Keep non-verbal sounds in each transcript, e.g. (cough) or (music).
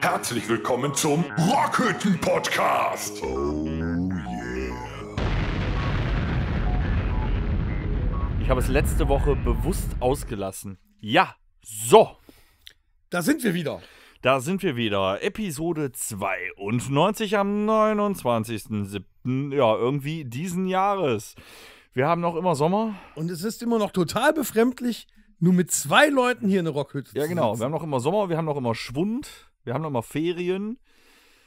Herzlich willkommen zum Rockhütten Podcast. Oh yeah. Ich habe es letzte Woche bewusst ausgelassen. Ja, so. Da sind wir wieder. Da sind wir wieder. Episode 92 am 29.07. Ja, irgendwie diesen Jahres. Wir haben noch immer Sommer. Und es ist immer noch total befremdlich, nur mit zwei Leuten hier in der Rockhütte Ja, genau. Wir haben noch immer Sommer, wir haben noch immer Schwund, wir haben noch immer Ferien.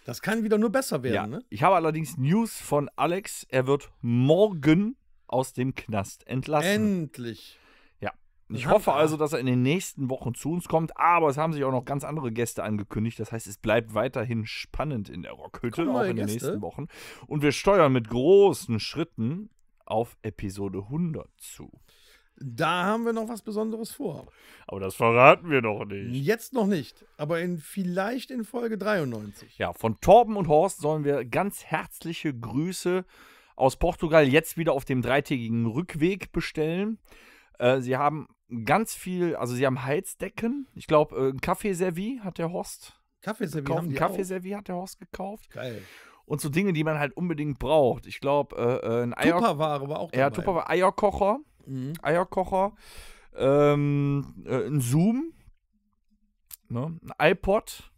Das kann wieder nur besser werden, ja. ne? Ich habe allerdings News von Alex. Er wird morgen aus dem Knast entlassen. Endlich. Ja. Ich hoffe also, dass er in den nächsten Wochen zu uns kommt, aber es haben sich auch noch ganz andere Gäste angekündigt. Das heißt, es bleibt weiterhin spannend in der Rockhütte, auch in Gäste. den nächsten Wochen. Und wir steuern mit großen Schritten auf Episode 100 zu. Da haben wir noch was Besonderes vor. Aber das verraten wir noch nicht. Jetzt noch nicht, aber in, vielleicht in Folge 93. Ja, von Torben und Horst sollen wir ganz herzliche Grüße aus Portugal jetzt wieder auf dem dreitägigen Rückweg bestellen. Äh, sie haben ganz viel, also sie haben Heizdecken. Ich glaube, äh, ein Kaffeeservie hat der Horst Kaffeeservie gekauft. Ein Kaffeeservie hat der Horst gekauft. Geil und so Dinge, die man halt unbedingt braucht. Ich glaube, äh, äh, ein Eier. Tupperware war auch dabei. Ja, Tupperware, Eierkocher. Mhm. Eierkocher, ähm, äh, ein Zoom, ne? ein iPod.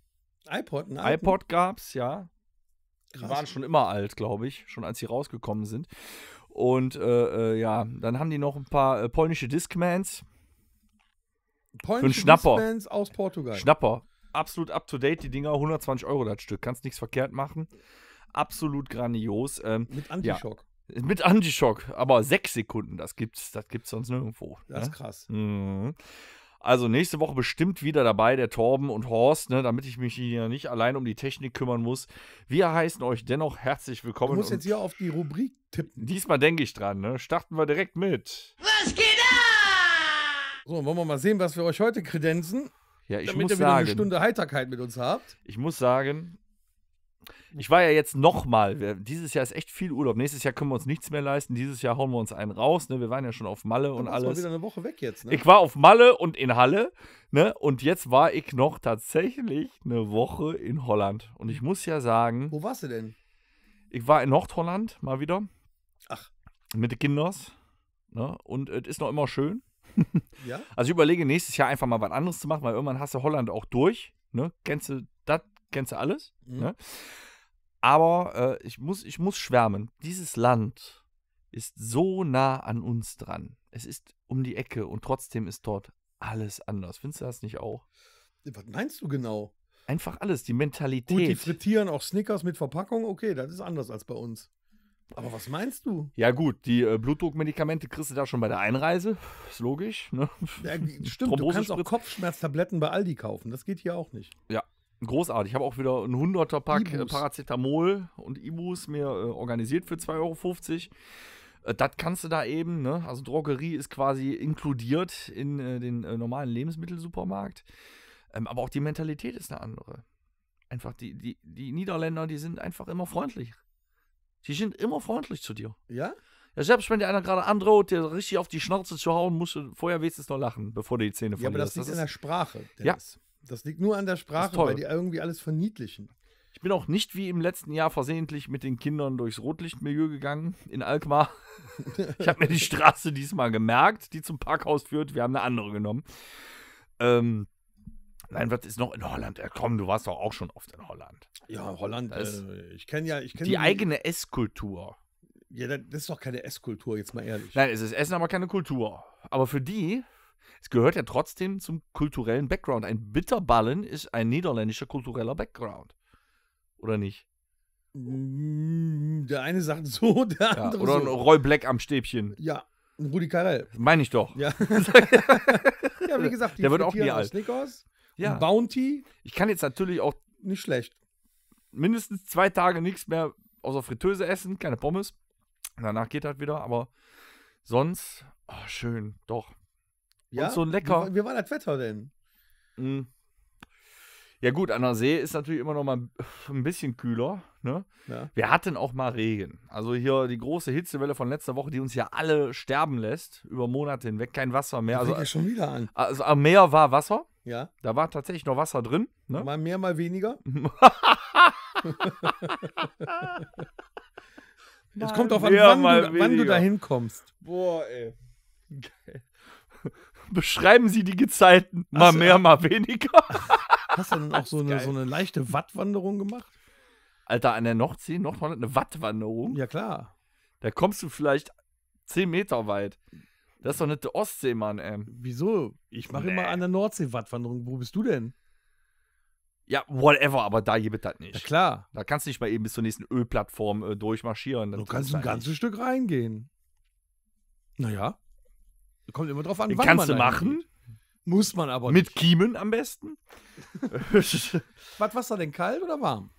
iPod, ein iPod gab's, ja. Krass. Die waren schon immer alt, glaube ich, schon als sie rausgekommen sind. Und äh, äh, ja, dann haben die noch ein paar äh, polnische Discmans. Polnische Für einen Schnapper. Discmans aus Portugal. Schnapper. Absolut up to date, die Dinger, 120 Euro das Stück. Kannst nichts verkehrt machen absolut grandios. Ähm, Mit Antischock. Ja. Mit Antischock, aber sechs Sekunden, das gibt's, das gibt's sonst nirgendwo. Das ist ne? krass. Mhm. Also nächste Woche bestimmt wieder dabei der Torben und Horst, ne, damit ich mich hier nicht allein um die Technik kümmern muss. Wir heißen euch dennoch herzlich willkommen. Du musst jetzt hier auf die Rubrik tippen. Diesmal denke ich dran, ne? Starten wir direkt mit. Was geht da? So, wollen wir mal sehen, was wir euch heute kredenzen? Ja, ich damit muss ihr wieder sagen, eine Stunde Heiterkeit mit uns habt. Ich muss sagen, ich war ja jetzt nochmal, dieses Jahr ist echt viel Urlaub. Nächstes Jahr können wir uns nichts mehr leisten. Dieses Jahr hauen wir uns einen raus. Ne? Wir waren ja schon auf Malle Dann und alles. War wieder eine Woche weg jetzt. Ne? Ich war auf Malle und in Halle. Ne? Und jetzt war ich noch tatsächlich eine Woche in Holland. Und ich muss ja sagen. Wo warst du denn? Ich war in Nordholland mal wieder. Ach. Mit den Kindern. Ne? Und es ist noch immer schön. ja? (laughs) Also ich überlege nächstes Jahr einfach mal was anderes zu machen, weil irgendwann hast du Holland auch durch. Ne? Kennst du das kennst du alles. Mhm. Ne? Aber äh, ich, muss, ich muss schwärmen, dieses Land ist so nah an uns dran. Es ist um die Ecke und trotzdem ist dort alles anders. Findest du das nicht auch? Was meinst du genau? Einfach alles, die Mentalität. Gut, die frittieren auch Snickers mit Verpackung, okay, das ist anders als bei uns. Aber was meinst du? Ja, gut, die äh, Blutdruckmedikamente kriegst du da schon bei der Einreise. Ist logisch. Ne? Ja, (laughs) stimmt, du kannst auch Kopfschmerztabletten bei Aldi kaufen. Das geht hier auch nicht. Ja, Großartig. Ich habe auch wieder ein 100er Pack äh, Ibus. Paracetamol und Ibus mir äh, organisiert für 2,50 Euro. Äh, das kannst du da eben, ne? Also Drogerie ist quasi inkludiert in äh, den äh, normalen Lebensmittelsupermarkt. Ähm, aber auch die Mentalität ist eine andere. Einfach die, die, die Niederländer, die sind einfach immer freundlich. Die sind immer freundlich zu dir. Ja? Ja, selbst wenn dir einer gerade androht, dir richtig auf die Schnauze zu hauen, musst du vorher wenigstens noch lachen, bevor du die Zähne verlierst. Ja, aber das liegt in der Sprache. Dennis. Ja, das liegt nur an der Sprache, weil die irgendwie alles verniedlichen. Ich bin auch nicht wie im letzten Jahr versehentlich mit den Kindern durchs Rotlichtmilieu gegangen in Alkmaar. (laughs) Ich habe mir die Straße diesmal gemerkt, die zum Parkhaus führt. Wir haben eine andere genommen. Ähm, nein, was ist noch in Holland? Ja, komm, du warst doch auch schon oft in Holland. Ja, Holland. Äh, ich kenne ja, ich kenne die, die eigene Esskultur. Ja, das ist doch keine Esskultur, jetzt mal ehrlich. Nein, es ist Essen, aber keine Kultur. Aber für die es gehört ja trotzdem zum kulturellen Background. Ein Bitterballen ist ein niederländischer kultureller Background. Oder nicht? Mm, der eine sagt so, (laughs) der ja, andere oder so. Oder ein Roy Black am Stäbchen. Ja, ein Rudi Carell. Meine ich doch. Ja, (laughs) ja wie gesagt, die der wird auch nie alt. Snickers, ja. Bounty. Ich kann jetzt natürlich auch. Nicht schlecht. Mindestens zwei Tage nichts mehr außer Fritteuse essen, keine Pommes. Danach geht halt wieder, aber sonst, oh, schön, doch. Ja, und so lecker. Wie, wie war das Wetter denn? Mhm. Ja, gut, an der See ist natürlich immer noch mal ein bisschen kühler. Ne? Ja. Wir hatten auch mal Regen. Also hier die große Hitzewelle von letzter Woche, die uns ja alle sterben lässt, über Monate hinweg, kein Wasser mehr. Das also, ja schon wieder an. Also am Meer war Wasser. Ja. Da war tatsächlich noch Wasser drin. Ne? Mal mehr, mal weniger. (laughs) Es kommt auf an, wann, du, wann du da hinkommst. Boah, ey. Geil beschreiben Sie die Gezeiten. Mal hast mehr, du, mal weniger. (laughs) Hast du dann auch so eine, so eine, leichte Wattwanderung gemacht? Alter, an der Nordsee, Nordholland, eine Wattwanderung? Ja, klar. Da kommst du vielleicht 10 Meter weit. Das ist doch nicht der Ostsee, Mann, ey. Wieso? Ich mache nee. immer an der Nordsee Wattwanderung. Wo bist du denn? Ja, whatever, aber da gibt es das nicht. Ja, klar. Da kannst du nicht mal eben bis zur nächsten Ölplattform äh, durchmarschieren. Das du kannst ein ganzes Stück reingehen. Naja. Kommt immer drauf an, Den wann kannst man du machen. Geht. Muss man aber Mit nicht. Kiemen am besten. (laughs) Was Wasser denn kalt oder warm?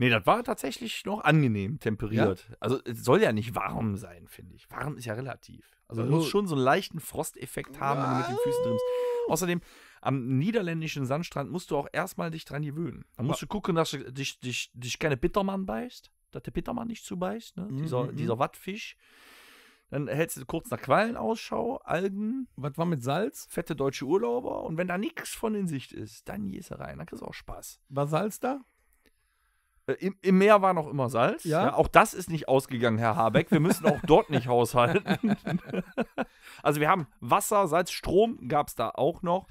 Nee, das war tatsächlich noch angenehm temperiert. Ja? Also es soll ja nicht warm sein, finde ich. Warm ist ja relativ. Also du musst also schon so einen leichten Frosteffekt haben, wenn du mit den Füßen trimmst. Außerdem, am niederländischen Sandstrand musst du auch erstmal dich dran gewöhnen. Da musst du gucken, dass du dich, dich, dich keine Bittermann beißt, dass der Bittermann nicht zubeißt, ne? Mhm, dieser, mhm. dieser Wattfisch. Dann hältst du kurz nach Quallen Algen. Was war mit Salz? Fette deutsche Urlauber. Und wenn da nichts von in Sicht ist, dann gehst du rein. Dann kriegst du auch Spaß. War Salz da? Äh, im, Im, Meer war noch immer Salz. Ja? ja? Auch das ist nicht ausgegangen, Herr Habeck. Wir müssen auch dort nicht (laughs) haushalten. (laughs) also wir haben Wasser, Salz, Strom gab es da auch noch.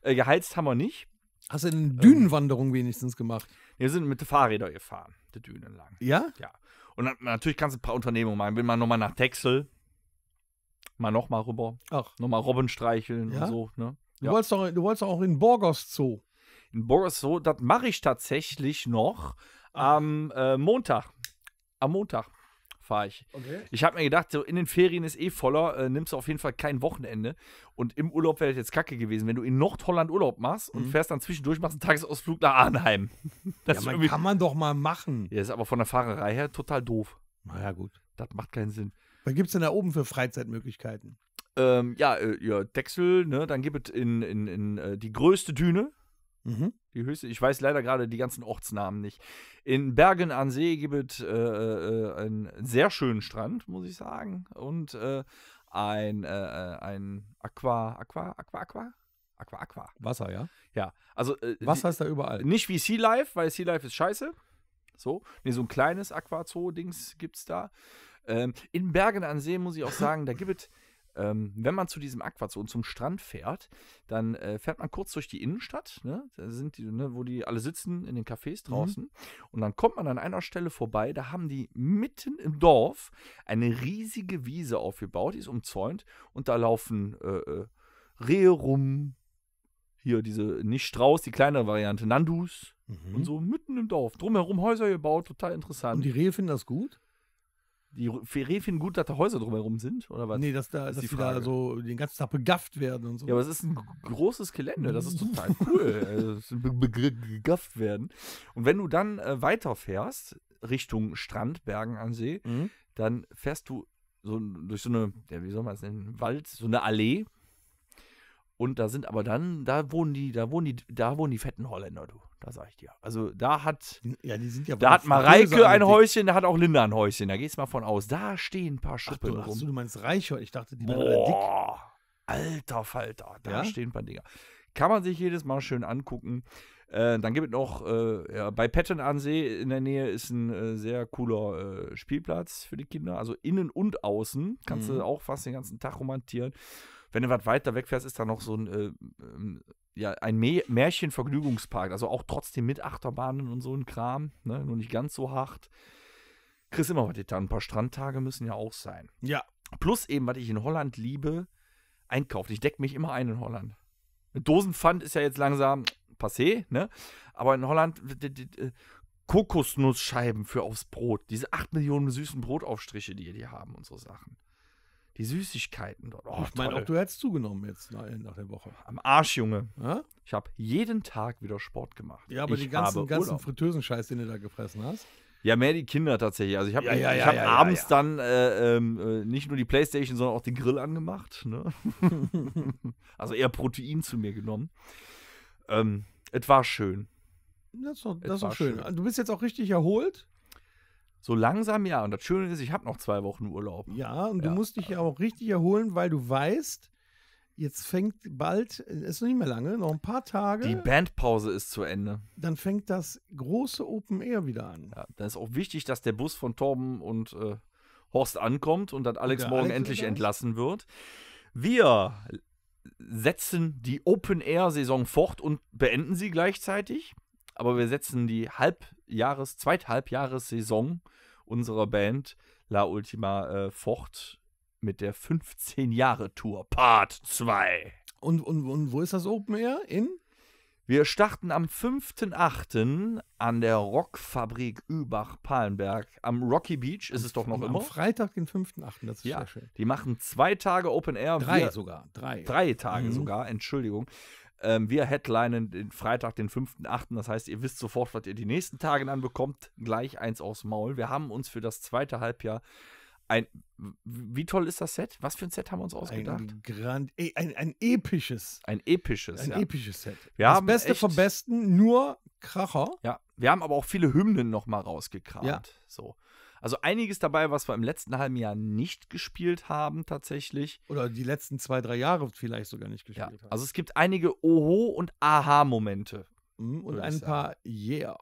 Äh, geheizt haben wir nicht. Hast du eine ähm, Dünenwanderung ähm, wenigstens gemacht? Wir sind mit Fahrrädern gefahren, die Dünen lang. Ja? Ja. Und natürlich kannst du ein paar Unternehmungen machen. Will man nochmal nach Texel, mal nochmal rüber. Ach. Nochmal Robben streicheln ja? und so. Ne? Du, ja. wolltest doch, du wolltest auch in Borgos Zoo. In Borgos Zoo, das mache ich tatsächlich noch ah. am äh, Montag. Am Montag fahre ich. Okay. Ich habe mir gedacht, so in den Ferien ist eh voller, äh, nimmst du auf jeden Fall kein Wochenende. Und im Urlaub wäre das jetzt kacke gewesen, wenn du in Nordholland Urlaub machst und mhm. fährst dann zwischendurch, machst einen Tagesausflug nach Arnheim. (laughs) Das ja, irgendwie... kann man doch mal machen. Ja, ist aber von der Fahrerei her total doof. Naja, gut. Das macht keinen Sinn. Was gibt es denn da oben für Freizeitmöglichkeiten? Ähm, ja, äh, ja, Dexel, ne? dann gibt es in, in, in äh, die größte Düne, Mhm. Die höchste, ich weiß leider gerade die ganzen Ortsnamen nicht. In Bergen an See gibt es äh, äh, einen sehr schönen Strand, muss ich sagen. Und äh, ein, äh, ein Aqua, Aqua, Aqua, Aqua? Aqua, Aqua. Wasser, ja? Ja. Also, Wasser ist da überall. Nicht wie Sea Life, weil Sea Life ist scheiße. So. Nee, so ein kleines aqua zoo dings gibt es da. Ähm, in Bergen an See muss ich auch (laughs) sagen, da gibt es, ähm, wenn man zu diesem Aquazon zum Strand fährt, dann äh, fährt man kurz durch die Innenstadt, ne? da sind die, ne, wo die alle sitzen in den Cafés mhm. draußen. Mhm. Und dann kommt man an einer Stelle vorbei, da haben die mitten im Dorf eine riesige Wiese aufgebaut, die ist umzäunt und da laufen äh, äh Rehe rum, hier diese, nicht Strauß, die kleinere Variante, Nandus mhm. und so mitten im Dorf. Drumherum Häuser gebaut, total interessant. Und die Rehe finden das gut? die Reh finden gut, dass da Häuser drumherum sind, oder was? Nee, dass, da, das dass die, da so den ganzen Tag begafft werden und so. Ja, aber es ist ein großes Gelände, das ist total (laughs) cool. also, begafft werden. Und wenn du dann äh, weiterfährst, Richtung Strand, Bergen an See, mhm. dann fährst du so durch so eine, ja, wie soll man es nennen, Wald, so eine Allee, und da sind aber dann, da wohnen die, da wohnen die, da wohnen die fetten Holländer, du. Da sag ich dir. Also da hat, ja, die sind ja da hat Mareike ein Häuschen, da hat auch Linda ein Häuschen. Da gehst du mal von aus. Da stehen ein paar Schuppen ach du, rum. Ach du meinst Reichhold. Ich dachte, die Boah, waren alle dick. Alter Falter, da ja? stehen ein paar Dinger. Kann man sich jedes Mal schön angucken. Äh, dann gibt es noch äh, ja, bei Petten an See in der Nähe ist ein äh, sehr cooler äh, Spielplatz für die Kinder. Also innen und außen kannst mhm. du auch fast den ganzen Tag romantieren wenn du was weiter wegfährst, ist da noch so ein, äh, ähm, ja, ein Märchenvergnügungspark. Also auch trotzdem mit Achterbahnen und so ein Kram, ne? nur nicht ganz so hart. Chris immer was getan. Ein paar Strandtage müssen ja auch sein. Ja. Plus eben, was ich in Holland liebe, einkauft. Ich decke mich immer ein in Holland. Dosenpfand ist ja jetzt langsam passé, ne? Aber in Holland die, die, die, äh, Kokosnussscheiben für aufs Brot. Diese 8 Millionen süßen Brotaufstriche, die die haben und so Sachen die Süßigkeiten dort. Oh, ich meine, auch du hättest zugenommen jetzt nach, nach der Woche. Am Arsch, Junge. Ja? Ich habe jeden Tag wieder Sport gemacht. Ja, aber ich den ganzen, ganzen Fritteusenscheiß, den du da gefressen hast. Ja, mehr die Kinder tatsächlich. Also ich habe ja, ja, ja, hab abends dann äh, ähm, äh, nicht nur die Playstation, sondern auch den Grill angemacht. Ne? (laughs) also eher Protein zu mir genommen. Ähm, es war schön. Das ist doch, das ist doch schön. schön. Also du bist jetzt auch richtig erholt. So langsam ja. Und das Schöne ist, ich habe noch zwei Wochen Urlaub. Ja, und ja. du musst dich ja auch richtig erholen, weil du weißt, jetzt fängt bald, äh, ist noch nicht mehr lange, noch ein paar Tage. Die Bandpause ist zu Ende. Dann fängt das große Open Air wieder an. Ja, da ist auch wichtig, dass der Bus von Torben und äh, Horst ankommt und dann Alex und morgen Alex endlich entlassen wird. Wir setzen die Open Air Saison fort und beenden sie gleichzeitig. Aber wir setzen die halb Jahres, Zweithalbjahres-Saison unserer Band La Ultima äh, fort mit der 15-Jahre-Tour Part 2. Und, und, und wo ist das Open Air? In? Wir starten am 5.8. an der Rockfabrik Übach-Palenberg. Am Rocky Beach ist es doch noch am immer. Am Freitag, den 5.8., das ist ja, sehr schön. Die machen zwei Tage Open Air. Drei wir, sogar. Drei. Drei Tage mhm. sogar, Entschuldigung. Ähm, wir headlinen den Freitag, den 5.8. Das heißt, ihr wisst sofort, was ihr die nächsten Tage dann bekommt. Gleich eins aufs Maul. Wir haben uns für das zweite Halbjahr ein. Wie toll ist das Set? Was für ein Set haben wir uns ausgedacht? Ein, grand, e, ein, ein episches. Ein episches. Ein ja. episches Set. Wir das Beste vom Besten, nur Kracher. Ja, wir haben aber auch viele Hymnen nochmal rausgekramt. Ja. So. Also einiges dabei, was wir im letzten halben Jahr nicht gespielt haben, tatsächlich. Oder die letzten zwei, drei Jahre vielleicht sogar nicht gespielt ja. haben. Also es gibt einige Oho- und Aha-Momente. Mhm, und ein paar Yeah.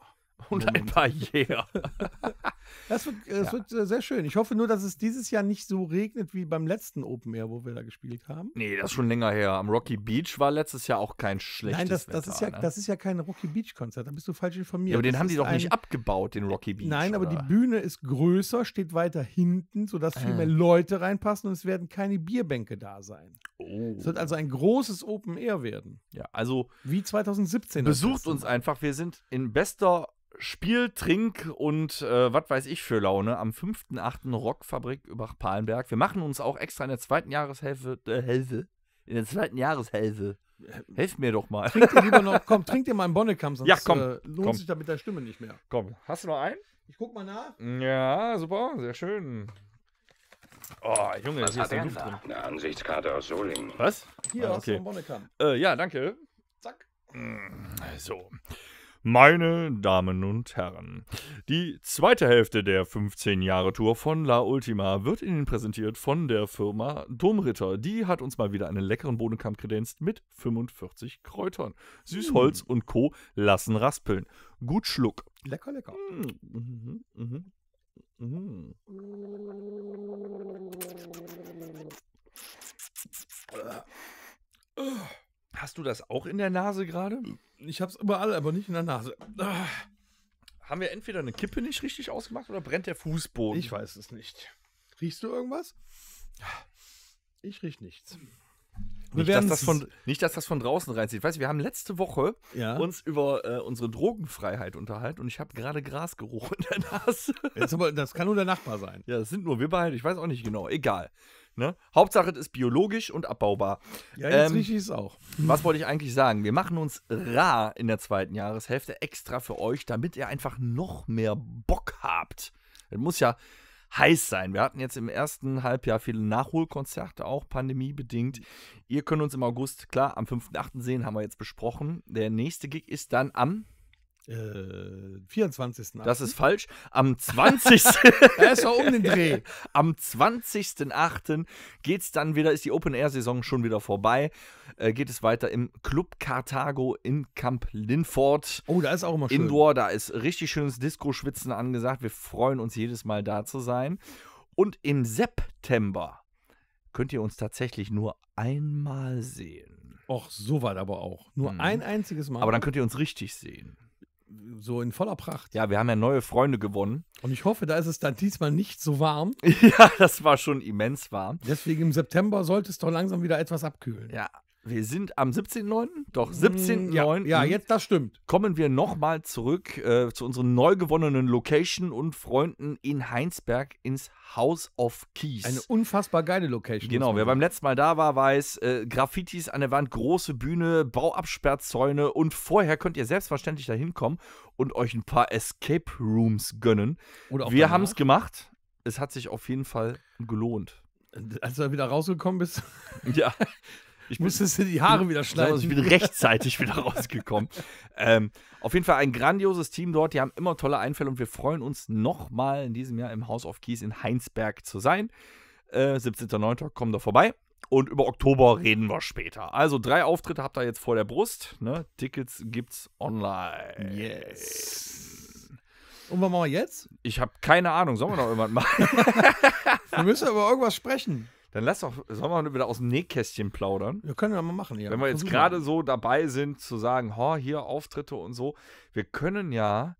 Und ein paar Yeah. (laughs) (laughs) Das wird, das äh, ja. wird äh, sehr schön. Ich hoffe nur, dass es dieses Jahr nicht so regnet wie beim letzten Open Air, wo wir da gespielt haben. Nee, das ist schon länger her. Am Rocky Beach war letztes Jahr auch kein schlechtes Nein, das, das Wetter, ist ja, ne? das ist ja kein Rocky Beach Konzert. Da bist du falsch informiert. Ja, aber den das haben die doch ein... nicht abgebaut, den Rocky Beach. Nein, oder? aber die Bühne ist größer, steht weiter hinten, sodass viel ah. mehr Leute reinpassen und es werden keine Bierbänke da sein. Oh. Es wird also ein großes Open Air werden. Ja, also. Wie 2017. Besucht uns einfach. Wir sind in bester Spiel, Trink und äh, was weiß ich für Laune am 5.8. Rockfabrik über Palenberg. Wir machen uns auch extra in der zweiten Jahreshälfte, äh, Hälfte, in der zweiten Jahreshälfte. Helft mir doch mal. Trink dir lieber noch, (laughs) komm, trink dir mal einen Bonnekamp, sonst ja, komm, äh, lohnt komm. sich da mit der Stimme nicht mehr. Komm, hast du noch einen? Ich guck mal nach. Ja, super, sehr schön. Oh, Junge, Was hier ist der Luft drin. Eine Ansichtskarte aus Solingen. Was? Hier, ah, okay. aus dem Bonnekamp. Äh, ja, danke. Zack. Mm, so. Meine Damen und Herren, die zweite Hälfte der 15 Jahre Tour von La Ultima wird Ihnen präsentiert von der Firma Domritter. Die hat uns mal wieder einen leckeren Bodenkamm kredenzt mit 45 Kräutern. Süßholz mm. und Co. lassen raspeln. Gut Schluck. Lecker, lecker. Mm. Mhm, mh, mh. Mhm. Mm. Ugh. Ugh. Hast du das auch in der Nase gerade? Ich hab's überall, aber nicht in der Nase. Ah. Haben wir entweder eine Kippe nicht richtig ausgemacht oder brennt der Fußboden? Ich weiß es nicht. Riechst du irgendwas? Ich riech nichts. Nicht dass, das von, nicht, dass das von draußen reinzieht. Weißt du, wir haben letzte Woche ja. uns über äh, unsere Drogenfreiheit unterhalten und ich habe gerade Grasgeruch in der (laughs) Nase. Jetzt aber, das kann nur der Nachbar sein. Ja, das sind nur wir beide. Ich weiß auch nicht genau. Egal. Ne? Hauptsache, es ist biologisch und abbaubar. Ja, jetzt ähm, richtig ist auch. (laughs) Was wollte ich eigentlich sagen? Wir machen uns rar in der zweiten Jahreshälfte extra für euch, damit ihr einfach noch mehr Bock habt. Es muss ja heiß sein. Wir hatten jetzt im ersten Halbjahr viele Nachholkonzerte, auch pandemiebedingt. Ihr könnt uns im August, klar, am 5.8. sehen, haben wir jetzt besprochen. Der nächste Gig ist dann am äh, 24. Das ist falsch. Am 20. er (laughs) ist um den Dreh. (laughs) Am 20.8. geht es dann wieder, ist die Open-Air-Saison schon wieder vorbei. Äh, geht es weiter im Club Carthago in Camp Linford. Oh, da ist auch immer schön. Indoor, da ist richtig schönes Disco-Schwitzen angesagt. Wir freuen uns jedes Mal da zu sein. Und im September könnt ihr uns tatsächlich nur einmal sehen. Och, so weit aber auch. Nur mhm. ein einziges Mal. Aber dann könnt ihr uns richtig sehen so in voller Pracht. Ja, wir haben ja neue Freunde gewonnen. (laughs) Und ich hoffe, da ist es dann diesmal nicht so warm. ja, das war schon immens warm. Deswegen im September sollte es doch langsam wieder etwas abkühlen. Ja, wir sind am 17.09. doch 17.09. Mm, ja, ja, jetzt das stimmt. Kommen wir nochmal zurück äh, zu unseren neu gewonnenen Location und Freunden in Heinsberg ins House of Keys. Eine unfassbar geile Location. Genau, wer beim letzten Mal da war, weiß, äh, Graffitis an der Wand, große Bühne, Bauabsperrzäune und vorher könnt ihr selbstverständlich da hinkommen und euch ein paar Escape Rooms gönnen. wir haben es gemacht. Es hat sich auf jeden Fall gelohnt. Als du da wieder rausgekommen bist. Ja. (laughs) Ich es in die Haare wieder schneiden. Ich, bin rechtzeitig wieder (laughs) rausgekommen. Ähm, auf jeden Fall ein grandioses Team dort. Die haben immer tolle Einfälle und wir freuen uns nochmal in diesem Jahr im House of Keys in Heinsberg zu sein. Äh, 17.09. kommen da vorbei. Und über Oktober reden wir später. Also drei Auftritte habt ihr jetzt vor der Brust. Ne? Tickets gibt's online. Yes. Und was machen wir jetzt? Ich habe keine Ahnung. Sollen wir noch irgendwas machen? (laughs) wir müssen über irgendwas sprechen. Dann lass doch, sollen wir mal wieder aus dem Nähkästchen plaudern? Wir können ja mal machen, ja. Wenn wir jetzt gerade so dabei sind, zu sagen, ho, hier Auftritte und so. Wir können ja,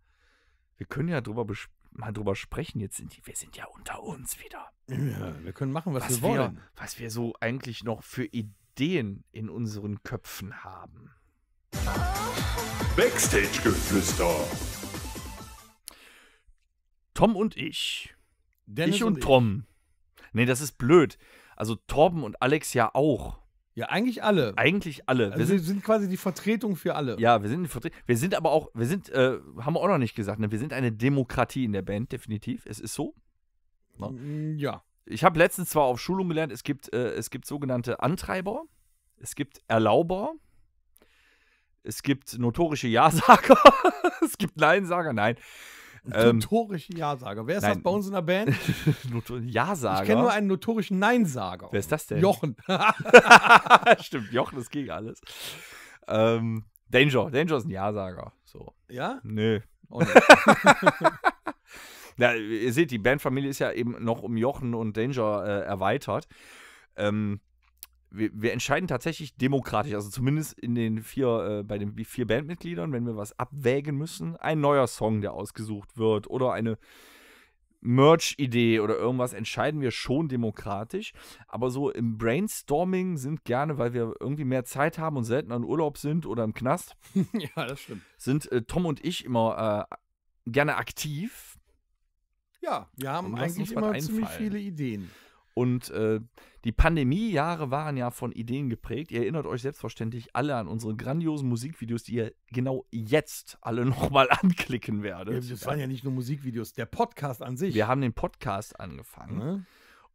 wir können ja drüber mal drüber sprechen. Jetzt sind die, wir sind ja unter uns wieder. Ja, wir können machen, was, was wir wollen. Wir, was wir so eigentlich noch für Ideen in unseren Köpfen haben. Backstage-Geflüster. Tom und ich. Dennis ich und, und Tom. Nee, das ist blöd. Also Torben und Alex ja auch. Ja, eigentlich alle. Eigentlich alle. Also wir sind, sind, quasi die Vertretung für alle. Ja, wir sind die Vertretung. Wir sind aber auch, wir sind, äh, haben wir auch noch nicht gesagt, ne? wir sind eine Demokratie in der Band, definitiv. Es ist so. No? Ne? Ja. Ich habe letztens zwar auf Schulung gelernt, es gibt, äh, es gibt sogenannte Antreiber, es gibt Erlauber, es gibt notorische Ja-Sager, (laughs) es gibt Nein-Sager, nein. -Sager, nein. Ähm, notorischen Ja-Sager. Wer ist nein. das bei uns in der Band? (laughs) Ja-Sager? Ich kenne nur einen notorischen Nein-Sager. Wer ist das denn? Jochen. (laughs) Stimmt, Jochen, ist gegen alles. Ähm, Danger. Danger ist ein Ja-Sager. So. Ja? Nö. Oh, ja, (laughs) ihr seht, die Bandfamilie ist ja eben noch um Jochen und Danger äh, erweitert. Ähm, wir, wir, entscheiden tatsächlich demokratisch, also zumindest in den vier, äh, bei den vier Bandmitgliedern, wenn wir was abwägen müssen, ein neuer Song, der ausgesucht wird oder eine Merch-Idee oder irgendwas, entscheiden wir schon demokratisch. Aber so im Brainstorming sind gerne, weil wir irgendwie mehr Zeit haben und seltener in Urlaub sind oder im Knast. (laughs) ja, das stimmt. Sind äh, Tom und ich immer äh, gerne aktiv. Ja, wir haben eigentlich immer ziemlich viele Ideen. Und äh, die Pandemiejahre waren ja von Ideen geprägt. Ihr erinnert euch selbstverständlich alle an unsere grandiosen Musikvideos, die ihr genau jetzt alle (laughs) nochmal anklicken werdet. Ja, das waren ja nicht nur Musikvideos, der Podcast an sich. Wir haben den Podcast angefangen. Mhm.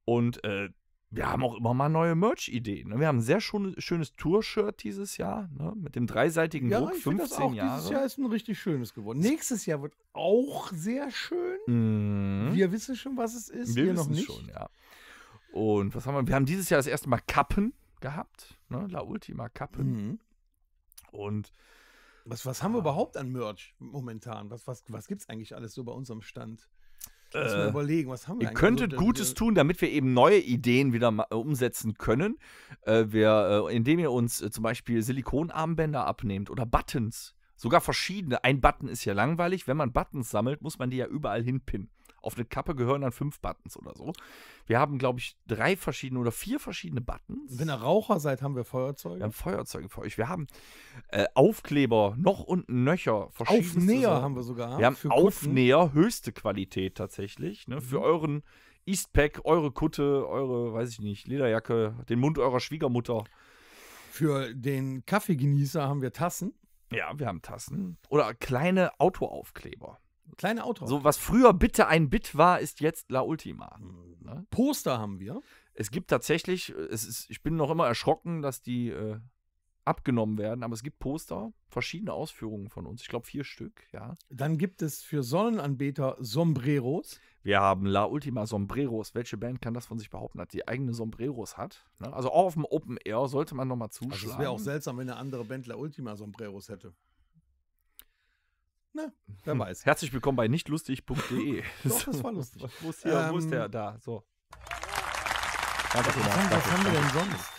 Und äh, wir haben auch immer mal neue Merch-Ideen. Ne? Wir haben ein sehr schönes Tour-Shirt dieses Jahr ne? mit dem dreiseitigen ja, Druck, ich 15 das auch. Jahre. Dieses Jahr ist ein richtig schönes geworden. Nächstes Jahr wird auch sehr schön. Mhm. Wir wissen schon, was es ist. Wir, wir wissen noch nicht. schon, ja. Und was haben wir? Wir haben dieses Jahr das erste Mal Kappen gehabt, ne? La Ultima Kappen. Mhm. Und was, was haben wir ah. überhaupt an Merch momentan? Was, was, was gibt es eigentlich alles so bei unserem Stand? Lass äh, überlegen, was haben wir Ihr könntet so, also, Gutes äh, tun, damit wir eben neue Ideen wieder äh, umsetzen können. Äh, wir, äh, indem ihr uns äh, zum Beispiel Silikonarmbänder abnehmt oder Buttons. Sogar verschiedene. Ein Button ist ja langweilig. Wenn man Buttons sammelt, muss man die ja überall hinpinnen. Auf eine Kappe gehören dann fünf Buttons oder so. Wir haben, glaube ich, drei verschiedene oder vier verschiedene Buttons. Wenn ihr Raucher seid, haben wir Feuerzeuge. Wir haben Feuerzeuge für euch. Wir haben äh, Aufkleber noch unten nöcher. Aufnäher haben wir sogar. Wir haben Aufnäher, höchste Qualität tatsächlich. Ne? Mhm. Für euren Eastpack, eure Kutte, eure, weiß ich nicht, Lederjacke, den Mund eurer Schwiegermutter. Für den Kaffeegenießer haben wir Tassen. Ja, wir haben Tassen. Oder kleine Autoaufkleber. Kleine Outro. So, was früher bitte ein Bit war, ist jetzt La Ultima. Hm. Ne? Poster haben wir. Es gibt tatsächlich, äh, es ist, ich bin noch immer erschrocken, dass die äh, abgenommen werden, aber es gibt Poster, verschiedene Ausführungen von uns. Ich glaube vier Stück, ja. Dann gibt es für Sonnenanbeter Sombreros. Wir haben La Ultima Sombreros. Welche Band kann das von sich behaupten, dass die eigene Sombreros hat? Ne? Also auch auf dem Open Air sollte man nochmal zuschlagen. Also es wäre auch seltsam, wenn eine andere Band La Ultima Sombreros hätte. Na, ne? wer hm. weiß. Herzlich willkommen bei nichtlustig.de. Doch, das war lustig. wo ist, hier, ähm, wo ist der? Ähm, da, so. Danke, Thomas. Was, was haben wir denn sonst?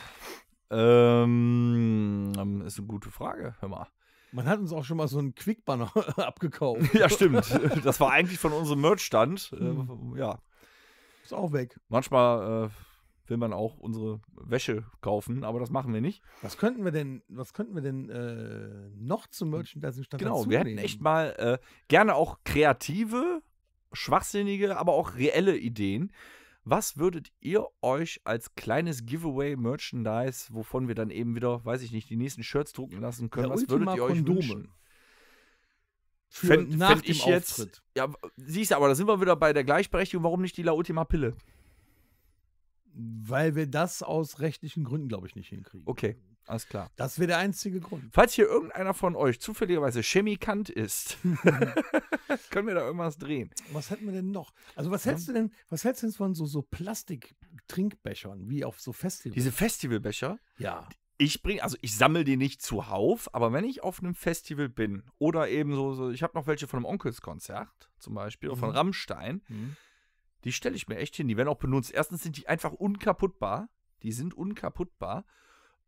Ähm, ähm, ist eine gute Frage, hör mal. Man hat uns auch schon mal so einen Quickbanner (laughs) abgekauft. Ja, stimmt. Das war eigentlich von unserem Merch-Stand. Hm. Äh, ja. Ist auch weg. Manchmal äh, will man auch unsere Wäsche kaufen, aber das machen wir nicht. Was könnten wir denn, was könnten wir denn äh, noch zum Merchandising statt Genau, wir hätten echt mal äh, gerne auch kreative, schwachsinnige, aber auch reelle Ideen. Was würdet ihr euch als kleines Giveaway Merchandise, wovon wir dann eben wieder, weiß ich nicht, die nächsten Shirts drucken lassen können, Der was würdet ihr euch Kondome. wünschen? Für ich Auftritt. jetzt, Ja, siehst du, aber da sind wir wieder bei der Gleichberechtigung. Warum nicht die La Ultima Pille? Weil wir das aus rechtlichen Gründen, glaube ich, nicht hinkriegen. Okay, alles klar. Das wäre der einzige Grund. Falls hier irgendeiner von euch zufälligerweise Chemikant ist, (laughs) (laughs) können wir da irgendwas drehen. Was hätten wir denn noch? Also was hältst du denn, was hältst du denn von so, so Plastik-Trinkbechern, wie auf so Festivals? Diese Festivalbecher? Ja. Ich bringe, also ich sammle die nicht zuhauf, aber wenn ich auf einem Festival bin oder eben so, so ich habe noch welche von einem Onkelskonzert zum Beispiel, mhm. von Rammstein, mhm die stelle ich mir echt hin. Die werden auch benutzt. Erstens sind die einfach unkaputtbar. Die sind unkaputtbar.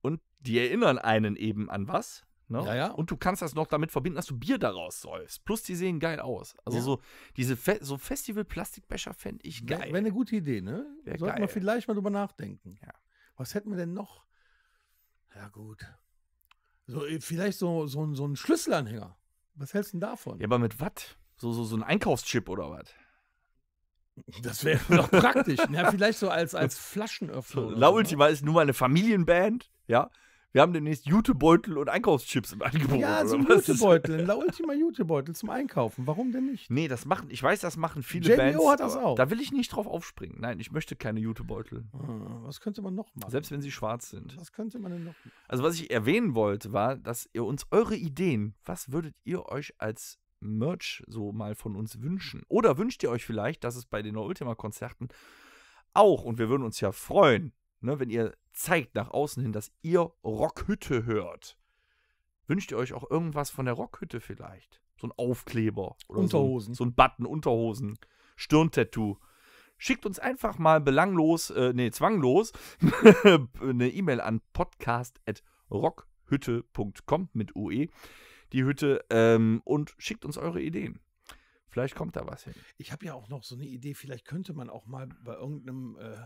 Und die erinnern einen eben an was. Ne? Ja, ja. Und du kannst das noch damit verbinden, dass du Bier daraus säufst. Plus, die sehen geil aus. Also ja. so diese Fe so Festival-Plastikbecher fände ich geil. Wäre eine gute Idee, ne? Sollte man vielleicht mal drüber nachdenken. Was hätten wir denn noch? Ja, gut. So, äh, vielleicht so, so, so ein Schlüsselanhänger. Was hältst du denn davon? Ja, aber mit was? So, so, so ein Einkaufschip oder was? Das wäre (laughs) doch praktisch. Ja, vielleicht so als, als Flaschenöffner. La ne? Ultima so. ist nun mal eine Familienband, ja. Wir haben demnächst Jutebeutel und Einkaufschips im Angebot. Ja, so ein Jutebeutel, ein La Ultima Jutebeutel zum Einkaufen. Warum denn nicht? Nee, das machen, ich weiß, das machen viele JBO Bands. hat das auch. Da will ich nicht drauf aufspringen. Nein, ich möchte keine Jutebeutel. Hm, was könnte man noch machen? Selbst wenn sie schwarz sind. Was könnte man denn noch machen? Also, was ich erwähnen wollte, war, dass ihr uns eure Ideen, was würdet ihr euch als Merch so mal von uns wünschen. Oder wünscht ihr euch vielleicht, dass es bei den No Ultima Konzerten auch, und wir würden uns ja freuen, ne, wenn ihr zeigt nach außen hin, dass ihr Rockhütte hört. Wünscht ihr euch auch irgendwas von der Rockhütte vielleicht? So ein Aufkleber oder Unterhosen. So, ein, so ein Button, Unterhosen, Stirntattoo. Schickt uns einfach mal belanglos, äh, nee, zwanglos (laughs) eine E-Mail an podcast.rockhütte.com mit UE die Hütte ähm, und schickt uns eure Ideen. Vielleicht kommt da was hin. Ich habe ja auch noch so eine Idee, vielleicht könnte man auch mal bei irgendeinem äh,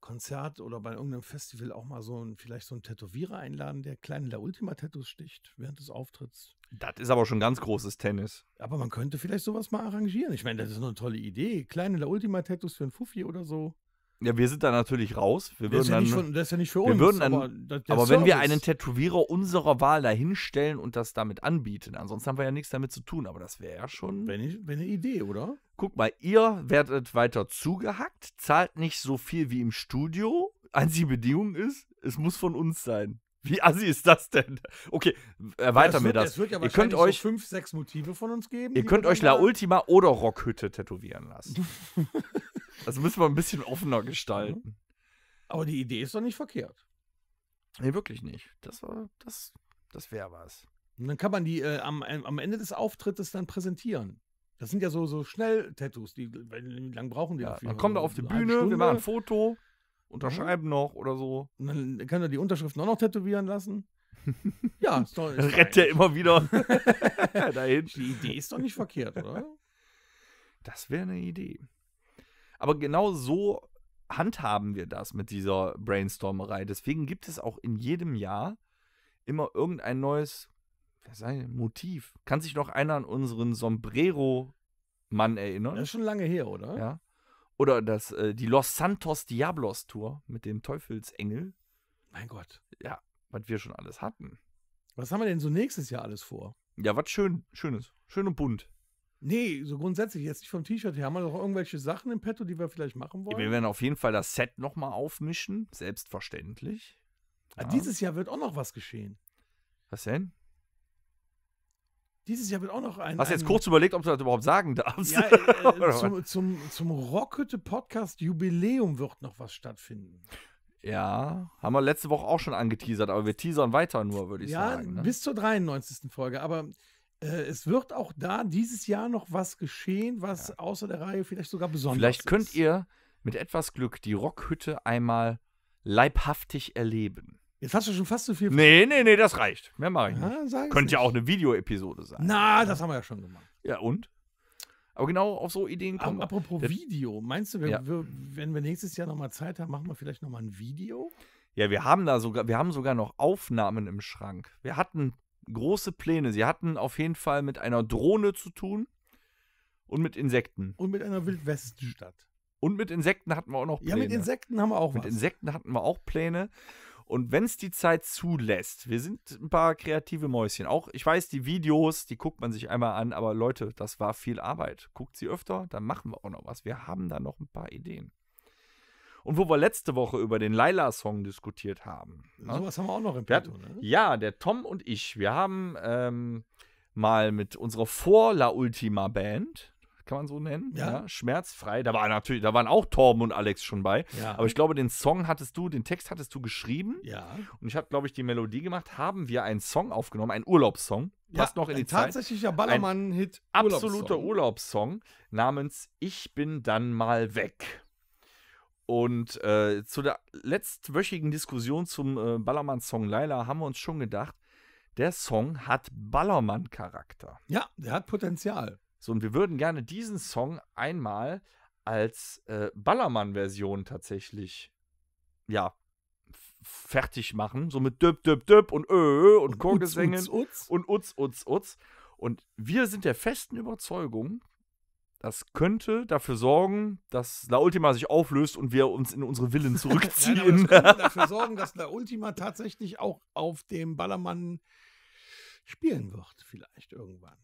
Konzert oder bei irgendeinem Festival auch mal so ein, vielleicht so einen Tätowierer einladen, der kleine La Ultima-Tattoos sticht während des Auftritts. Das ist aber schon ganz großes Tennis. Aber man könnte vielleicht sowas mal arrangieren. Ich meine, das ist eine tolle Idee. Kleine La Ultima-Tattoos für einen Fuffi oder so. Ja, wir sind da natürlich raus. Wir das, ist ja dann, für, das, ist ja nicht für, uns. Würden dann, aber, das, aber wenn wir einen Tätowierer unserer Wahl dahinstellen und das damit anbieten, ansonsten haben wir ja nichts damit zu tun, aber das wäre ja schon. Wenn ich, wenn eine Idee, oder? Guck mal, ihr werdet weiter zugehackt, zahlt nicht so viel wie im Studio. Einzige (laughs) Bedingung ist, es muss von uns sein. Wie assi ist das denn? Okay, erweitern ja, mir das. Wird, das wird ja ihr könnt euch so fünf, sechs Motive von uns geben. Ihr könnt euch La Ultima oder Rockhütte tätowieren lassen. (laughs) Also müssen wir ein bisschen offener gestalten. Mhm. Aber die Idee ist doch nicht verkehrt. Nee, wirklich nicht. Das das, das wäre was. Und dann kann man die äh, am, äh, am Ende des Auftrittes dann präsentieren. Das sind ja so, so Schnell-Tattoos, die wie lange brauchen die ja, dafür? Dann kommt er auf die so Bühne, wir machen ein Foto, unterschreiben mhm. noch oder so. Und dann kann er die Unterschriften auch noch tätowieren lassen. (laughs) ja, ist doch, ist rennt er immer wieder (laughs) (laughs) dahin. Die Idee ist doch nicht verkehrt, oder? Das wäre eine Idee. Aber genau so handhaben wir das mit dieser Brainstormerei. Deswegen gibt es auch in jedem Jahr immer irgendein neues sei, Motiv. Kann sich noch einer an unseren Sombrero-Mann erinnern? Das ist schon lange her, oder? Ja. Oder das, äh, die Los Santos Diablos Tour mit dem Teufelsengel. Mein Gott. Ja, was wir schon alles hatten. Was haben wir denn so nächstes Jahr alles vor? Ja, was schön, Schönes. Schön und bunt. Nee, so grundsätzlich jetzt nicht vom T-Shirt her. Haben wir noch irgendwelche Sachen im Petto, die wir vielleicht machen wollen? Wir werden auf jeden Fall das Set nochmal aufmischen, selbstverständlich. Ah, ja. Dieses Jahr wird auch noch was geschehen. Was denn? Dieses Jahr wird auch noch ein. Hast du jetzt kurz überlegt, ob du das überhaupt sagen darfst? Ja, (laughs) äh, äh zum, zum, zum Rockhütte Podcast Jubiläum wird noch was stattfinden. Ja, haben wir letzte Woche auch schon angeteasert, aber wir teasern weiter nur, würde ich ja, sagen. Ja, ne? bis zur 93. Folge. Aber äh, es wird auch da dieses Jahr noch was geschehen, was ja. außer der Reihe vielleicht sogar besonders vielleicht ist. Vielleicht könnt ihr mit etwas Glück die Rockhütte einmal leibhaftig erleben. Jetzt hast du schon fast zu viel. Nee, nee, nee, das reicht. Mehr mache ich ja, nicht. Könnte ja auch eine Videoepisode sein. Na, das haben wir ja schon gemacht. Ja, und? Aber genau auf so Ideen kommen. Aber apropos das Video, meinst du, wenn, ja. wir, wenn wir nächstes Jahr nochmal Zeit haben, machen wir vielleicht nochmal ein Video? Ja, wir haben da sogar, wir haben sogar noch Aufnahmen im Schrank. Wir hatten große Pläne. Sie hatten auf jeden Fall mit einer Drohne zu tun und mit Insekten. Und mit einer Wildwestenstadt. Und mit Insekten hatten wir auch noch Pläne. Ja, mit Insekten haben wir auch Mit was. Insekten hatten wir auch Pläne. Und wenn es die Zeit zulässt, wir sind ein paar kreative Mäuschen. Auch, ich weiß, die Videos, die guckt man sich einmal an, aber Leute, das war viel Arbeit. Guckt sie öfter, dann machen wir auch noch was. Wir haben da noch ein paar Ideen. Und wo wir letzte Woche über den Laila-Song diskutiert haben. Ne? Sowas haben wir auch noch im Petto, ne? Ja, der Tom und ich, wir haben ähm, mal mit unserer Vor-La Ultima-Band, kann man so nennen. Ja. ja. Schmerzfrei. Da war natürlich, da waren auch Torben und Alex schon bei. Ja. Aber ich glaube, den Song hattest du, den Text hattest du geschrieben. Ja. Und ich habe, glaube ich, die Melodie gemacht. Haben wir einen Song aufgenommen, einen Urlaubssong. Passt ja, noch in die Zeit. Tatsächlicher Ballermann-Hit. Urlaubs absoluter Urlaubssong namens Ich bin dann mal weg. Und äh, zu der letztwöchigen Diskussion zum äh, Ballermann-Song Laila haben wir uns schon gedacht, der Song hat Ballermann-Charakter. Ja, der hat Potenzial. So, und wir würden gerne diesen Song einmal als äh, Ballermann-Version tatsächlich, ja, fertig machen. So mit Döp, Döp, Döp und Ö und Chorgesängen und Utz, Utz, Utz. Und wir sind der festen Überzeugung, das könnte dafür sorgen, dass La Ultima sich auflöst und wir uns in unsere Villen (laughs) zurückziehen. Nein, das könnte (laughs) dafür sorgen, dass La Ultima tatsächlich auch auf dem Ballermann spielen wird, vielleicht irgendwann.